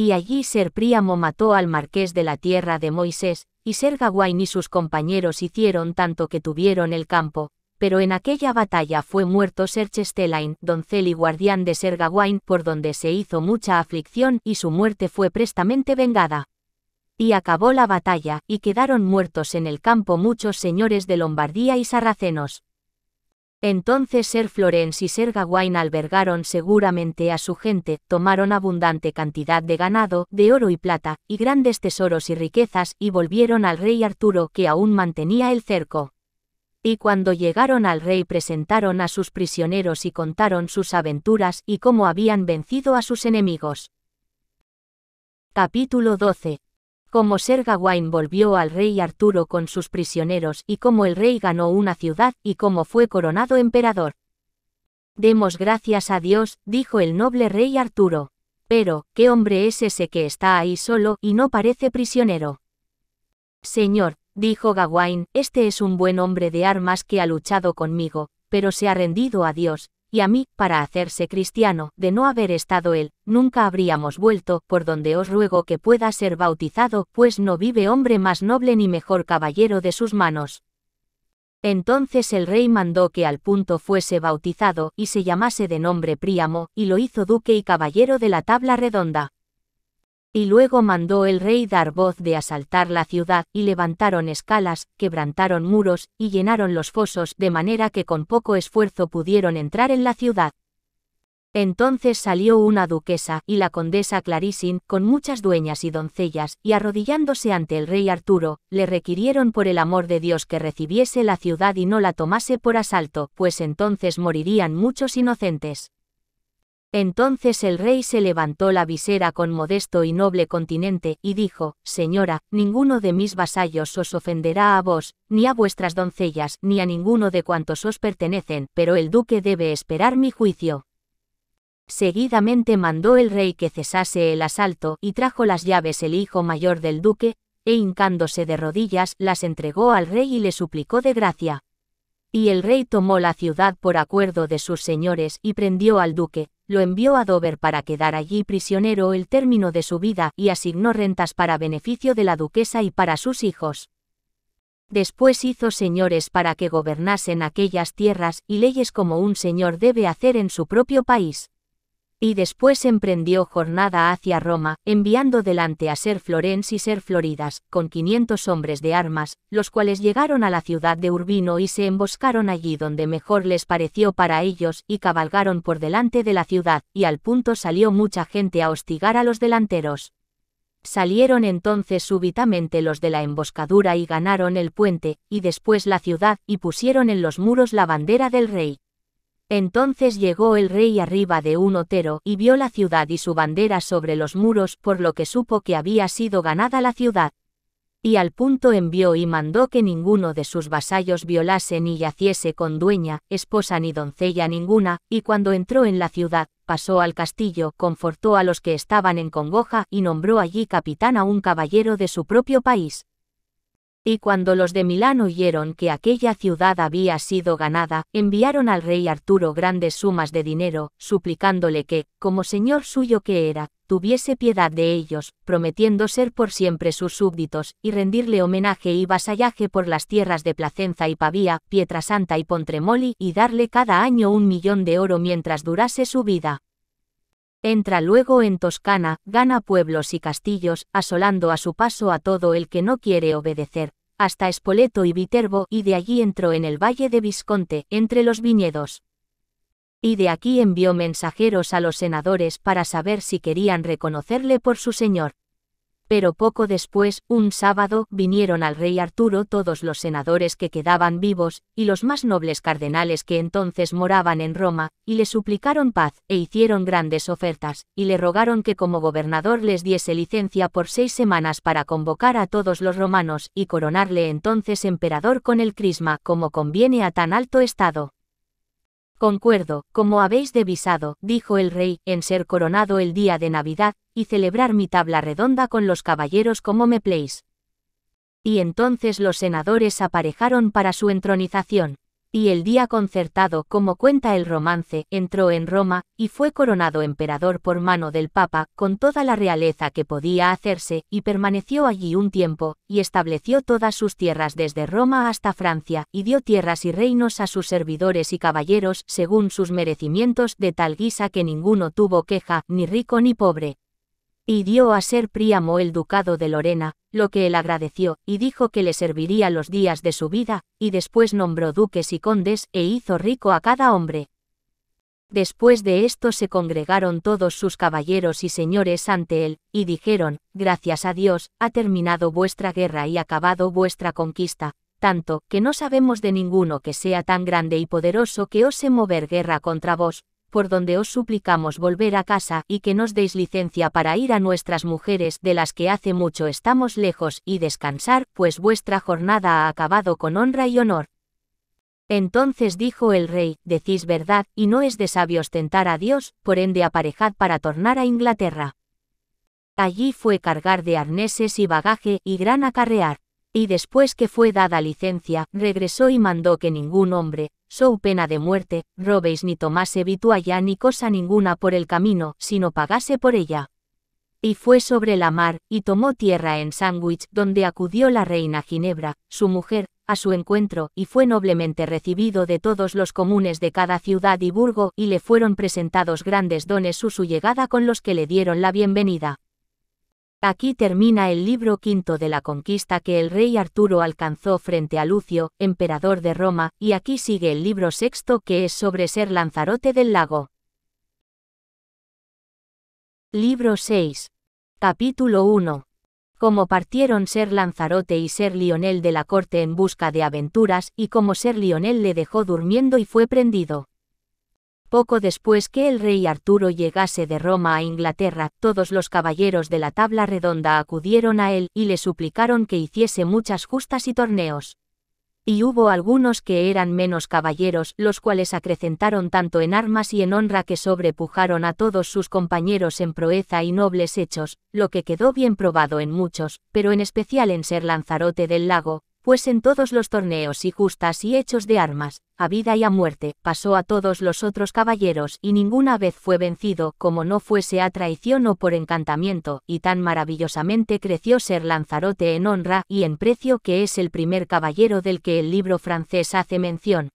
Y allí Ser Príamo mató al marqués de la tierra de Moisés, y Ser Gawain y sus compañeros hicieron tanto que tuvieron el campo, pero en aquella batalla fue muerto Ser Chestelain, doncel y guardián de Ser Gawain, por donde se hizo mucha aflicción y su muerte fue prestamente vengada. Y acabó la batalla, y quedaron muertos en el campo muchos señores de Lombardía y sarracenos. Entonces Ser Florens y Ser Gawain albergaron seguramente a su gente, tomaron abundante cantidad de ganado, de oro y plata, y grandes tesoros y riquezas, y volvieron al rey Arturo que aún mantenía el cerco. Y cuando llegaron al rey presentaron a sus prisioneros y contaron sus aventuras y cómo habían vencido a sus enemigos. Capítulo 12 cómo Ser Gawain volvió al rey Arturo con sus prisioneros y cómo el rey ganó una ciudad y cómo fue coronado emperador. Demos gracias a Dios, dijo el noble rey Arturo. Pero, ¿qué hombre es ese que está ahí solo y no parece prisionero? Señor, dijo Gawain, este es un buen hombre de armas que ha luchado conmigo, pero se ha rendido a Dios, y a mí, para hacerse cristiano, de no haber estado él, nunca habríamos vuelto, por donde os ruego que pueda ser bautizado, pues no vive hombre más noble ni mejor caballero de sus manos. Entonces el rey mandó que al punto fuese bautizado, y se llamase de nombre Príamo, y lo hizo duque y caballero de la tabla redonda. Y luego mandó el rey dar voz de asaltar la ciudad, y levantaron escalas, quebrantaron muros, y llenaron los fosos, de manera que con poco esfuerzo pudieron entrar en la ciudad. Entonces salió una duquesa, y la condesa Clarissin, con muchas dueñas y doncellas, y arrodillándose ante el rey Arturo, le requirieron por el amor de Dios que recibiese la ciudad y no la tomase por asalto, pues entonces morirían muchos inocentes. Entonces el rey se levantó la visera con modesto y noble continente, y dijo, Señora, ninguno de mis vasallos os ofenderá a vos, ni a vuestras doncellas, ni a ninguno de cuantos os pertenecen, pero el duque debe esperar mi juicio. Seguidamente mandó el rey que cesase el asalto, y trajo las llaves el hijo mayor del duque, e hincándose de rodillas, las entregó al rey y le suplicó de gracia. Y el rey tomó la ciudad por acuerdo de sus señores y prendió al duque, lo envió a Dover para quedar allí prisionero el término de su vida y asignó rentas para beneficio de la duquesa y para sus hijos. Después hizo señores para que gobernasen aquellas tierras y leyes como un señor debe hacer en su propio país y después emprendió jornada hacia Roma, enviando delante a Ser Florens y Ser Floridas, con 500 hombres de armas, los cuales llegaron a la ciudad de Urbino y se emboscaron allí donde mejor les pareció para ellos, y cabalgaron por delante de la ciudad, y al punto salió mucha gente a hostigar a los delanteros. Salieron entonces súbitamente los de la emboscadura y ganaron el puente, y después la ciudad, y pusieron en los muros la bandera del rey. Entonces llegó el rey arriba de un otero y vio la ciudad y su bandera sobre los muros, por lo que supo que había sido ganada la ciudad. Y al punto envió y mandó que ninguno de sus vasallos violase ni yaciese con dueña, esposa ni doncella ninguna, y cuando entró en la ciudad, pasó al castillo, confortó a los que estaban en congoja y nombró allí capitán a un caballero de su propio país. Y cuando los de Milán oyeron que aquella ciudad había sido ganada, enviaron al rey Arturo grandes sumas de dinero, suplicándole que, como señor suyo que era, tuviese piedad de ellos, prometiendo ser por siempre sus súbditos, y rendirle homenaje y vasallaje por las tierras de Placenza y Pavía, Pietrasanta y Pontremoli, y darle cada año un millón de oro mientras durase su vida. Entra luego en Toscana, gana pueblos y castillos, asolando a su paso a todo el que no quiere obedecer, hasta Espoleto y Viterbo, y de allí entró en el valle de Visconte, entre los viñedos. Y de aquí envió mensajeros a los senadores para saber si querían reconocerle por su señor. Pero poco después, un sábado, vinieron al rey Arturo todos los senadores que quedaban vivos, y los más nobles cardenales que entonces moraban en Roma, y le suplicaron paz, e hicieron grandes ofertas, y le rogaron que como gobernador les diese licencia por seis semanas para convocar a todos los romanos, y coronarle entonces emperador con el crisma, como conviene a tan alto estado. Concuerdo, como habéis devisado, dijo el rey, en ser coronado el día de Navidad, y celebrar mi tabla redonda con los caballeros como me pleis. Y entonces los senadores aparejaron para su entronización y el día concertado, como cuenta el romance, entró en Roma, y fue coronado emperador por mano del Papa, con toda la realeza que podía hacerse, y permaneció allí un tiempo, y estableció todas sus tierras desde Roma hasta Francia, y dio tierras y reinos a sus servidores y caballeros, según sus merecimientos, de tal guisa que ninguno tuvo queja, ni rico ni pobre y dio a ser Príamo el ducado de Lorena, lo que él agradeció, y dijo que le serviría los días de su vida, y después nombró duques y condes e hizo rico a cada hombre. Después de esto se congregaron todos sus caballeros y señores ante él, y dijeron, Gracias a Dios, ha terminado vuestra guerra y acabado vuestra conquista, tanto que no sabemos de ninguno que sea tan grande y poderoso que ose mover guerra contra vos, por donde os suplicamos volver a casa y que nos deis licencia para ir a nuestras mujeres de las que hace mucho estamos lejos y descansar, pues vuestra jornada ha acabado con honra y honor. Entonces dijo el rey, decís verdad, y no es de sabios tentar a Dios, por ende aparejad para tornar a Inglaterra. Allí fue cargar de arneses y bagaje y gran acarrear. Y después que fue dada licencia, regresó y mandó que ningún hombre, so pena de muerte, robéis ni tomase vituallá ni cosa ninguna por el camino, sino pagase por ella. Y fue sobre la mar, y tomó tierra en Sandwich, donde acudió la reina Ginebra, su mujer, a su encuentro, y fue noblemente recibido de todos los comunes de cada ciudad y burgo, y le fueron presentados grandes dones su su llegada con los que le dieron la bienvenida. Aquí termina el libro quinto de la conquista que el rey Arturo alcanzó frente a Lucio, emperador de Roma, y aquí sigue el libro sexto que es sobre ser Lanzarote del lago. Libro 6. Capítulo 1. Cómo partieron ser Lanzarote y ser Lionel de la corte en busca de aventuras y cómo ser Lionel le dejó durmiendo y fue prendido. Poco después que el rey Arturo llegase de Roma a Inglaterra, todos los caballeros de la tabla redonda acudieron a él y le suplicaron que hiciese muchas justas y torneos. Y hubo algunos que eran menos caballeros, los cuales acrecentaron tanto en armas y en honra que sobrepujaron a todos sus compañeros en proeza y nobles hechos, lo que quedó bien probado en muchos, pero en especial en ser Lanzarote del Lago, pues en todos los torneos y justas y hechos de armas, a vida y a muerte, pasó a todos los otros caballeros y ninguna vez fue vencido, como no fuese a traición o por encantamiento, y tan maravillosamente creció ser Lanzarote en honra y en precio que es el primer caballero del que el libro francés hace mención.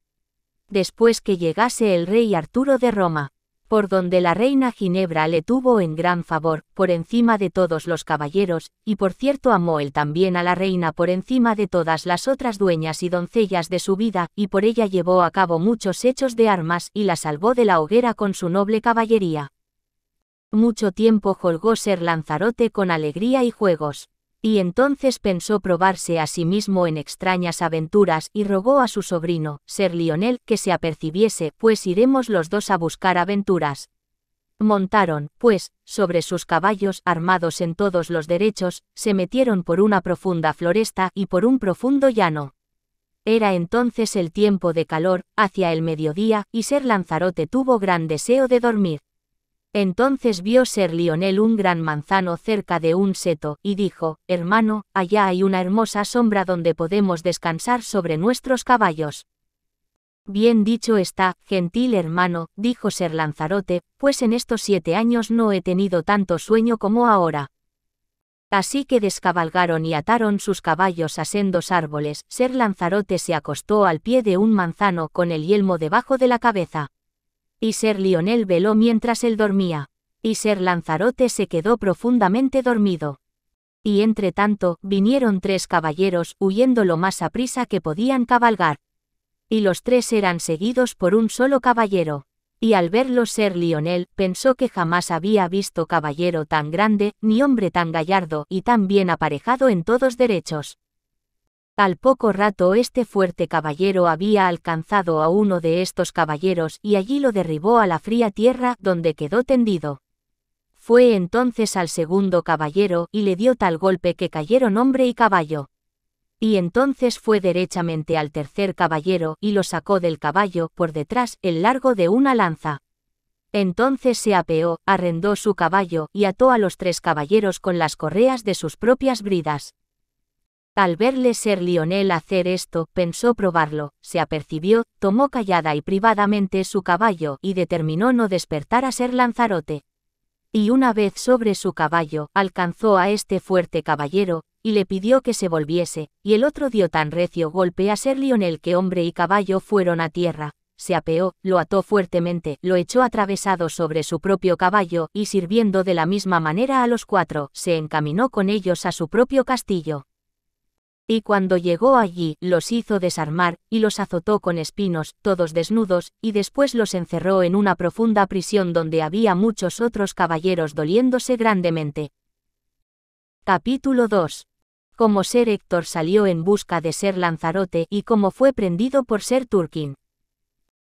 Después que llegase el rey Arturo de Roma, por donde la reina Ginebra le tuvo en gran favor, por encima de todos los caballeros, y por cierto amó él también a la reina por encima de todas las otras dueñas y doncellas de su vida, y por ella llevó a cabo muchos hechos de armas y la salvó de la hoguera con su noble caballería. Mucho tiempo holgó ser Lanzarote con alegría y juegos. Y entonces pensó probarse a sí mismo en extrañas aventuras y rogó a su sobrino, ser Lionel, que se apercibiese, pues iremos los dos a buscar aventuras. Montaron, pues, sobre sus caballos armados en todos los derechos, se metieron por una profunda floresta y por un profundo llano. Era entonces el tiempo de calor, hacia el mediodía, y ser Lanzarote tuvo gran deseo de dormir. Entonces vio ser Lionel un gran manzano cerca de un seto, y dijo, Hermano, allá hay una hermosa sombra donde podemos descansar sobre nuestros caballos. Bien dicho está, gentil hermano, dijo ser Lanzarote, pues en estos siete años no he tenido tanto sueño como ahora. Así que descabalgaron y ataron sus caballos a sendos árboles, ser Lanzarote se acostó al pie de un manzano con el yelmo debajo de la cabeza y Ser Lionel veló mientras él dormía, y Ser Lanzarote se quedó profundamente dormido. Y entre tanto, vinieron tres caballeros huyendo lo más a prisa que podían cabalgar. Y los tres eran seguidos por un solo caballero y al verlo ser Lionel, pensó que jamás había visto caballero tan grande, ni hombre tan gallardo y tan bien aparejado en todos derechos. Al poco rato este fuerte caballero había alcanzado a uno de estos caballeros y allí lo derribó a la fría tierra donde quedó tendido. Fue entonces al segundo caballero y le dio tal golpe que cayeron hombre y caballo. Y entonces fue derechamente al tercer caballero y lo sacó del caballo por detrás el largo de una lanza. Entonces se apeó, arrendó su caballo y ató a los tres caballeros con las correas de sus propias bridas al verle ser Lionel hacer esto, pensó probarlo, se apercibió, tomó callada y privadamente su caballo y determinó no despertar a ser Lanzarote. Y una vez sobre su caballo, alcanzó a este fuerte caballero, y le pidió que se volviese, y el otro dio tan recio golpe a ser Lionel que hombre y caballo fueron a tierra, se apeó, lo ató fuertemente, lo echó atravesado sobre su propio caballo, y sirviendo de la misma manera a los cuatro, se encaminó con ellos a su propio castillo. Y cuando llegó allí, los hizo desarmar, y los azotó con espinos, todos desnudos, y después los encerró en una profunda prisión donde había muchos otros caballeros doliéndose grandemente. Capítulo 2. Cómo ser Héctor salió en busca de ser Lanzarote y cómo fue prendido por ser Turquín.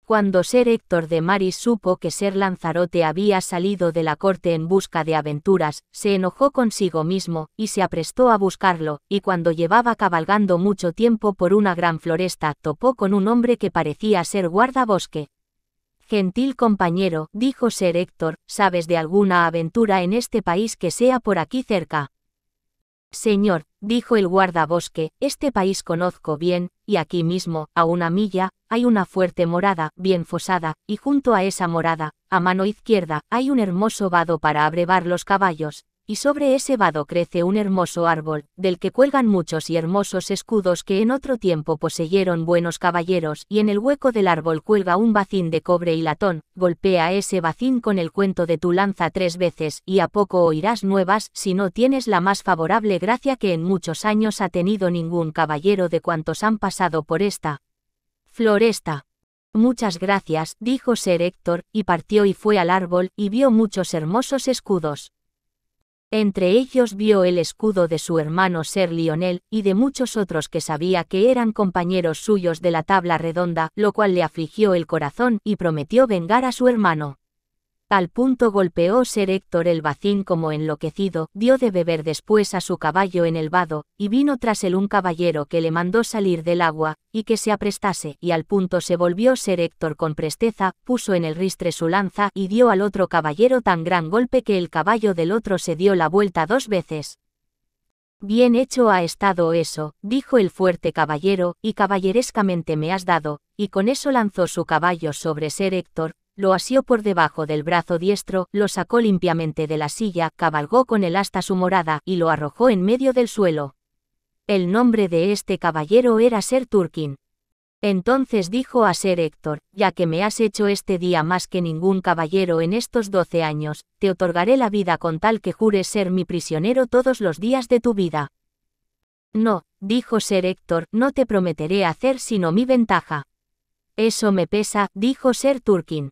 Cuando Ser Héctor de Maris supo que Ser Lanzarote había salido de la corte en busca de aventuras, se enojó consigo mismo, y se aprestó a buscarlo, y cuando llevaba cabalgando mucho tiempo por una gran floresta, topó con un hombre que parecía ser guardabosque. Gentil compañero, dijo Ser Héctor, ¿sabes de alguna aventura en este país que sea por aquí cerca? Señor, dijo el guardabosque, este país conozco bien, y aquí mismo, a una milla, hay una fuerte morada, bien fosada, y junto a esa morada, a mano izquierda, hay un hermoso vado para abrevar los caballos, y sobre ese vado crece un hermoso árbol, del que cuelgan muchos y hermosos escudos que en otro tiempo poseyeron buenos caballeros, y en el hueco del árbol cuelga un bacín de cobre y latón, golpea ese bacín con el cuento de tu lanza tres veces, y a poco oirás nuevas si no tienes la más favorable gracia que en muchos años ha tenido ningún caballero de cuantos han pasado por esta floresta. Muchas gracias, dijo Ser Héctor, y partió y fue al árbol, y vio muchos hermosos escudos. Entre ellos vio el escudo de su hermano Ser Lionel, y de muchos otros que sabía que eran compañeros suyos de la tabla redonda, lo cual le afligió el corazón y prometió vengar a su hermano. Al punto golpeó ser Héctor el bacín como enloquecido, dio de beber después a su caballo en el vado, y vino tras él un caballero que le mandó salir del agua, y que se aprestase, y al punto se volvió ser Héctor con presteza, puso en el ristre su lanza, y dio al otro caballero tan gran golpe que el caballo del otro se dio la vuelta dos veces. Bien hecho ha estado eso, dijo el fuerte caballero, y caballerescamente me has dado, y con eso lanzó su caballo sobre ser Héctor, lo asió por debajo del brazo diestro, lo sacó limpiamente de la silla, cabalgó con el hasta su morada, y lo arrojó en medio del suelo. El nombre de este caballero era Ser Turkin. Entonces dijo a Ser Héctor, ya que me has hecho este día más que ningún caballero en estos doce años, te otorgaré la vida con tal que jures ser mi prisionero todos los días de tu vida. No, dijo Ser Héctor, no te prometeré hacer sino mi ventaja. Eso me pesa, dijo Ser Turkin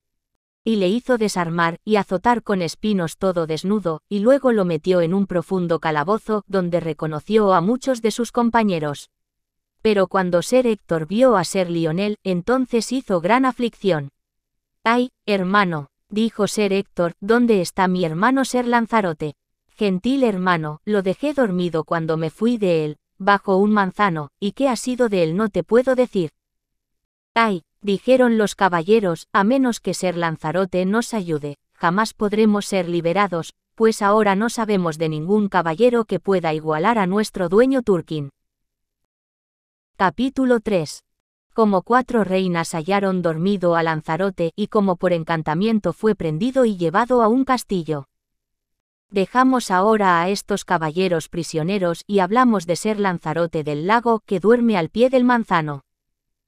y le hizo desarmar y azotar con espinos todo desnudo, y luego lo metió en un profundo calabozo donde reconoció a muchos de sus compañeros. Pero cuando Ser Héctor vio a Ser Lionel, entonces hizo gran aflicción. Ay, hermano, dijo Ser Héctor, ¿dónde está mi hermano Ser Lanzarote? Gentil hermano, lo dejé dormido cuando me fui de él, bajo un manzano, y qué ha sido de él no te puedo decir. Ay, dijeron los caballeros, a menos que Ser Lanzarote nos ayude, jamás podremos ser liberados, pues ahora no sabemos de ningún caballero que pueda igualar a nuestro dueño Turquín. Capítulo 3. Como cuatro reinas hallaron dormido a Lanzarote y como por encantamiento fue prendido y llevado a un castillo. Dejamos ahora a estos caballeros prisioneros y hablamos de ser Lanzarote del lago que duerme al pie del manzano.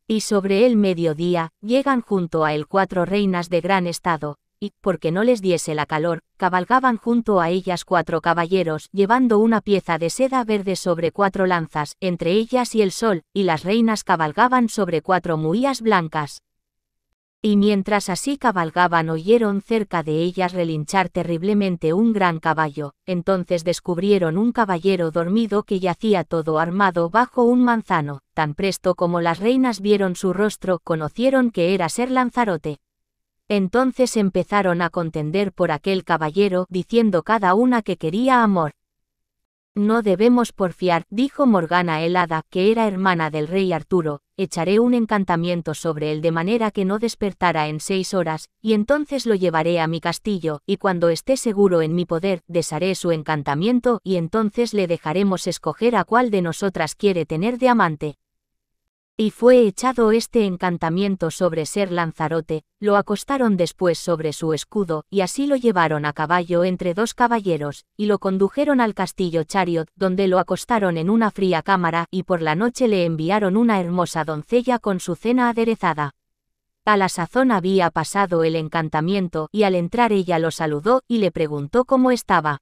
Y sobre el mediodía, llegan junto a él cuatro reinas de gran estado, y, porque no les diese la calor, cabalgaban junto a ellas cuatro caballeros, llevando una pieza de seda verde sobre cuatro lanzas, entre ellas y el sol, y las reinas cabalgaban sobre cuatro muías blancas y mientras así cabalgaban oyeron cerca de ellas relinchar terriblemente un gran caballo, entonces descubrieron un caballero dormido que yacía todo armado bajo un manzano, tan presto como las reinas vieron su rostro conocieron que era ser Lanzarote. Entonces empezaron a contender por aquel caballero, diciendo cada una que quería amor. No debemos porfiar, dijo Morgana helada, que era hermana del rey Arturo, echaré un encantamiento sobre él de manera que no despertara en seis horas, y entonces lo llevaré a mi castillo, y cuando esté seguro en mi poder, desharé su encantamiento, y entonces le dejaremos escoger a cuál de nosotras quiere tener de amante. Y fue echado este encantamiento sobre ser Lanzarote, lo acostaron después sobre su escudo, y así lo llevaron a caballo entre dos caballeros, y lo condujeron al castillo Chariot, donde lo acostaron en una fría cámara, y por la noche le enviaron una hermosa doncella con su cena aderezada. A la sazón había pasado el encantamiento, y al entrar ella lo saludó y le preguntó cómo estaba.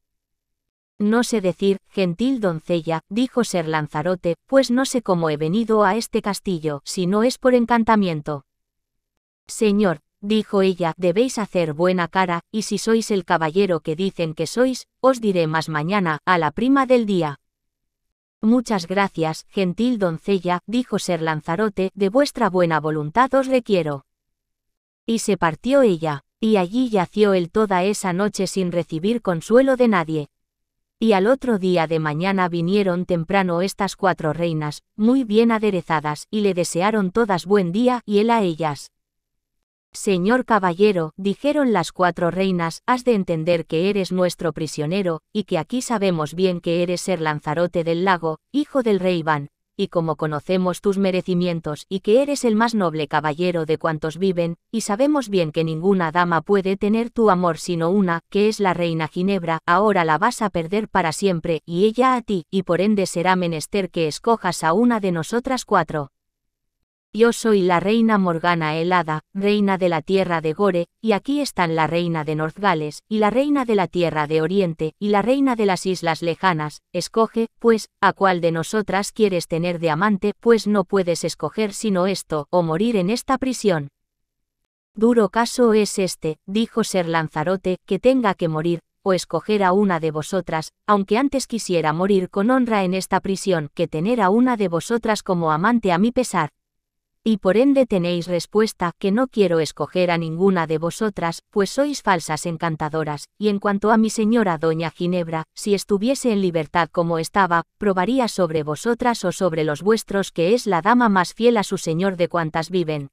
No sé decir, gentil doncella, dijo ser Lanzarote, pues no sé cómo he venido a este castillo, si no es por encantamiento. Señor, dijo ella, debéis hacer buena cara, y si sois el caballero que dicen que sois, os diré más mañana, a la prima del día. Muchas gracias, gentil doncella, dijo ser Lanzarote, de vuestra buena voluntad os requiero. Y se partió ella, y allí yació él toda esa noche sin recibir consuelo de nadie. Y al otro día de mañana vinieron temprano estas cuatro reinas, muy bien aderezadas, y le desearon todas buen día y él a ellas. Señor caballero, dijeron las cuatro reinas, has de entender que eres nuestro prisionero, y que aquí sabemos bien que eres ser Lanzarote del lago, hijo del rey Iván y como conocemos tus merecimientos y que eres el más noble caballero de cuantos viven, y sabemos bien que ninguna dama puede tener tu amor sino una, que es la reina Ginebra, ahora la vas a perder para siempre, y ella a ti, y por ende será menester que escojas a una de nosotras cuatro. Yo soy la reina Morgana Helada, reina de la tierra de Gore, y aquí están la reina de North y la reina de la tierra de Oriente, y la reina de las islas lejanas. Escoge, pues, a cuál de nosotras quieres tener de amante, pues no puedes escoger sino esto, o morir en esta prisión. Duro caso es este, dijo Ser Lanzarote, que tenga que morir, o escoger a una de vosotras, aunque antes quisiera morir con honra en esta prisión que tener a una de vosotras como amante a mi pesar y por ende tenéis respuesta que no quiero escoger a ninguna de vosotras, pues sois falsas encantadoras, y en cuanto a mi señora doña Ginebra, si estuviese en libertad como estaba, probaría sobre vosotras o sobre los vuestros que es la dama más fiel a su señor de cuantas viven.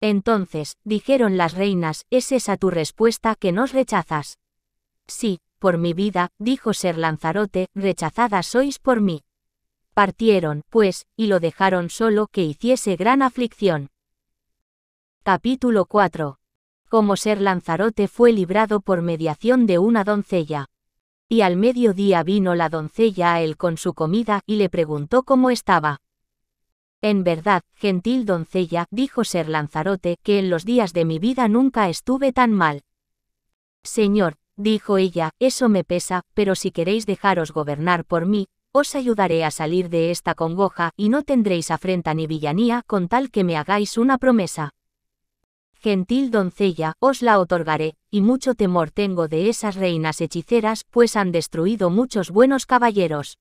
Entonces, dijeron las reinas, ¿es esa tu respuesta que nos rechazas? Sí, por mi vida, dijo Ser Lanzarote, rechazada sois por mí. Partieron, pues, y lo dejaron solo que hiciese gran aflicción. Capítulo 4. Como ser Lanzarote fue librado por mediación de una doncella. Y al mediodía vino la doncella a él con su comida y le preguntó cómo estaba. En verdad, gentil doncella, dijo ser Lanzarote, que en los días de mi vida nunca estuve tan mal. Señor, dijo ella, eso me pesa, pero si queréis dejaros gobernar por mí, os ayudaré a salir de esta congoja, y no tendréis afrenta ni villanía con tal que me hagáis una promesa. Gentil doncella, os la otorgaré, y mucho temor tengo de esas reinas hechiceras, pues han destruido muchos buenos caballeros.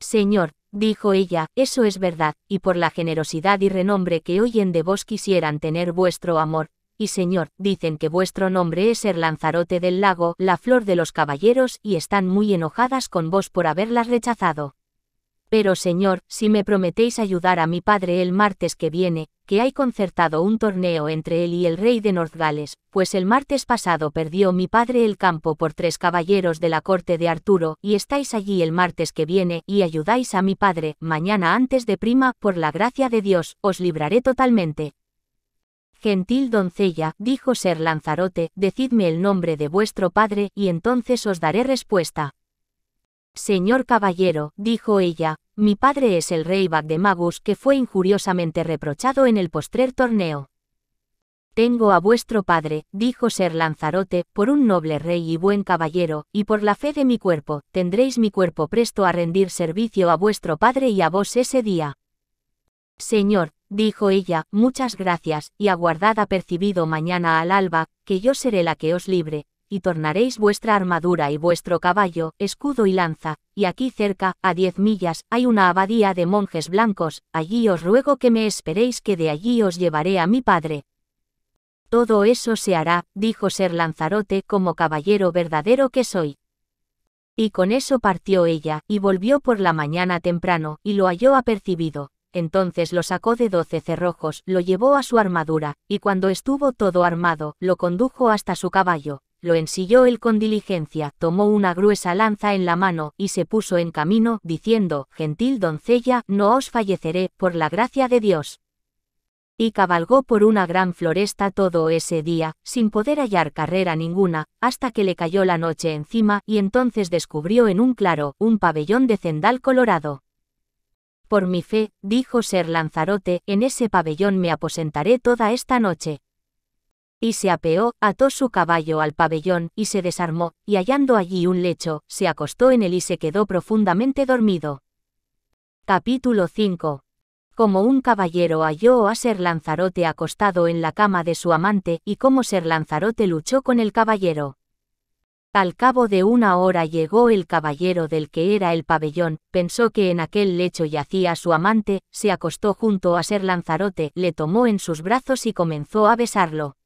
Señor, dijo ella, eso es verdad, y por la generosidad y renombre que oyen de vos quisieran tener vuestro amor, y Señor, dicen que vuestro nombre es el Lanzarote del lago, la flor de los caballeros, y están muy enojadas con vos por haberlas rechazado. Pero Señor, si me prometéis ayudar a mi padre el martes que viene, que hay concertado un torneo entre él y el rey de Northgales, pues el martes pasado perdió mi padre el campo por tres caballeros de la corte de Arturo, y estáis allí el martes que viene, y ayudáis a mi padre, mañana antes de prima, por la gracia de Dios, os libraré totalmente. Gentil doncella, dijo ser Lanzarote, decidme el nombre de vuestro padre, y entonces os daré respuesta. Señor caballero, dijo ella, mi padre es el rey Bagdemagus que fue injuriosamente reprochado en el postrer torneo. Tengo a vuestro padre, dijo ser Lanzarote, por un noble rey y buen caballero, y por la fe de mi cuerpo, tendréis mi cuerpo presto a rendir servicio a vuestro padre y a vos ese día. Señor, dijo ella, muchas gracias, y aguardad apercibido mañana al alba, que yo seré la que os libre, y tornaréis vuestra armadura y vuestro caballo, escudo y lanza, y aquí cerca, a diez millas, hay una abadía de monjes blancos, allí os ruego que me esperéis que de allí os llevaré a mi padre. Todo eso se hará, dijo Ser Lanzarote como caballero verdadero que soy. Y con eso partió ella, y volvió por la mañana temprano, y lo halló apercibido, entonces lo sacó de doce cerrojos, lo llevó a su armadura, y cuando estuvo todo armado, lo condujo hasta su caballo, lo ensilló él con diligencia, tomó una gruesa lanza en la mano, y se puso en camino, diciendo, Gentil doncella, no os falleceré, por la gracia de Dios. Y cabalgó por una gran floresta todo ese día, sin poder hallar carrera ninguna, hasta que le cayó la noche encima, y entonces descubrió en un claro, un pabellón de cendal colorado. Por mi fe, dijo Ser Lanzarote, en ese pabellón me aposentaré toda esta noche. Y se apeó, ató su caballo al pabellón, y se desarmó, y hallando allí un lecho, se acostó en él y se quedó profundamente dormido. Capítulo 5. Como un caballero halló a Ser Lanzarote acostado en la cama de su amante, y cómo Ser Lanzarote luchó con el caballero. Al cabo de una hora llegó el caballero del que era el pabellón, pensó que en aquel lecho yacía su amante, se acostó junto a ser Lanzarote, le tomó en sus brazos y comenzó a besarlo.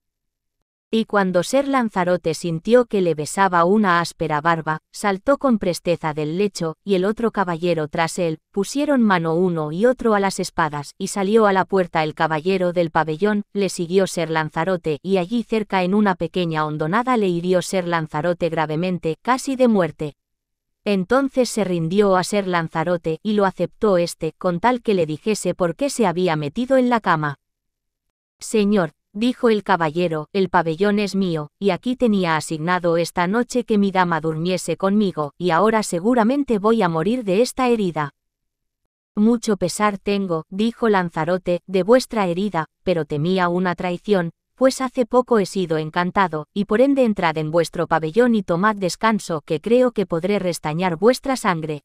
Y cuando Ser Lanzarote sintió que le besaba una áspera barba, saltó con presteza del lecho, y el otro caballero tras él, pusieron mano uno y otro a las espadas, y salió a la puerta el caballero del pabellón, le siguió Ser Lanzarote, y allí cerca en una pequeña hondonada le hirió Ser Lanzarote gravemente, casi de muerte. Entonces se rindió a Ser Lanzarote, y lo aceptó éste, con tal que le dijese por qué se había metido en la cama. Señor, Dijo el caballero, el pabellón es mío, y aquí tenía asignado esta noche que mi dama durmiese conmigo, y ahora seguramente voy a morir de esta herida. Mucho pesar tengo, dijo Lanzarote, de vuestra herida, pero temía una traición, pues hace poco he sido encantado, y por ende entrad en vuestro pabellón y tomad descanso, que creo que podré restañar vuestra sangre.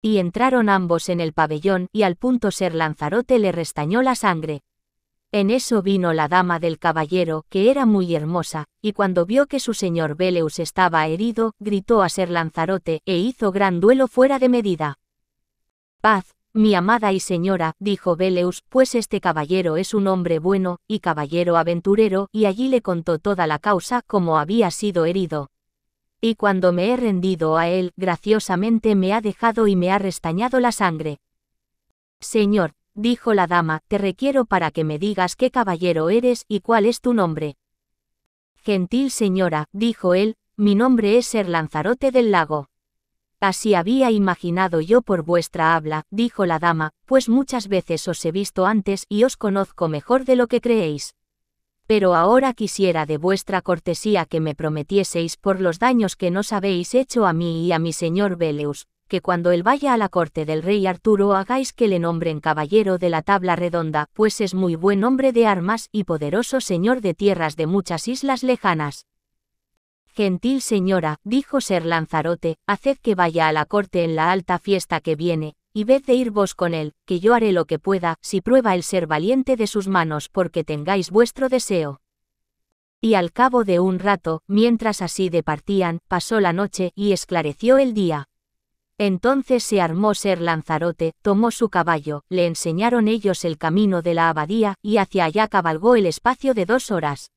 Y entraron ambos en el pabellón, y al punto ser Lanzarote le restañó la sangre. En eso vino la dama del caballero, que era muy hermosa, y cuando vio que su señor Beleus estaba herido, gritó a ser Lanzarote, e hizo gran duelo fuera de medida. Paz, mi amada y señora, dijo Beleus, pues este caballero es un hombre bueno, y caballero aventurero, y allí le contó toda la causa, como había sido herido. Y cuando me he rendido a él, graciosamente me ha dejado y me ha restañado la sangre. Señor, dijo la dama, te requiero para que me digas qué caballero eres y cuál es tu nombre. Gentil señora, dijo él, mi nombre es Ser Lanzarote del Lago. Así había imaginado yo por vuestra habla, dijo la dama, pues muchas veces os he visto antes y os conozco mejor de lo que creéis. Pero ahora quisiera de vuestra cortesía que me prometieseis por los daños que nos habéis hecho a mí y a mi señor Beleus, que cuando él vaya a la corte del rey Arturo hagáis que le nombren caballero de la tabla redonda, pues es muy buen hombre de armas y poderoso señor de tierras de muchas islas lejanas. Gentil señora, dijo ser Lanzarote, haced que vaya a la corte en la alta fiesta que viene, y ved de ir vos con él, que yo haré lo que pueda, si prueba el ser valiente de sus manos porque tengáis vuestro deseo. Y al cabo de un rato, mientras así departían, pasó la noche y esclareció el día. Entonces se armó ser Lanzarote, tomó su caballo, le enseñaron ellos el camino de la abadía, y hacia allá cabalgó el espacio de dos horas.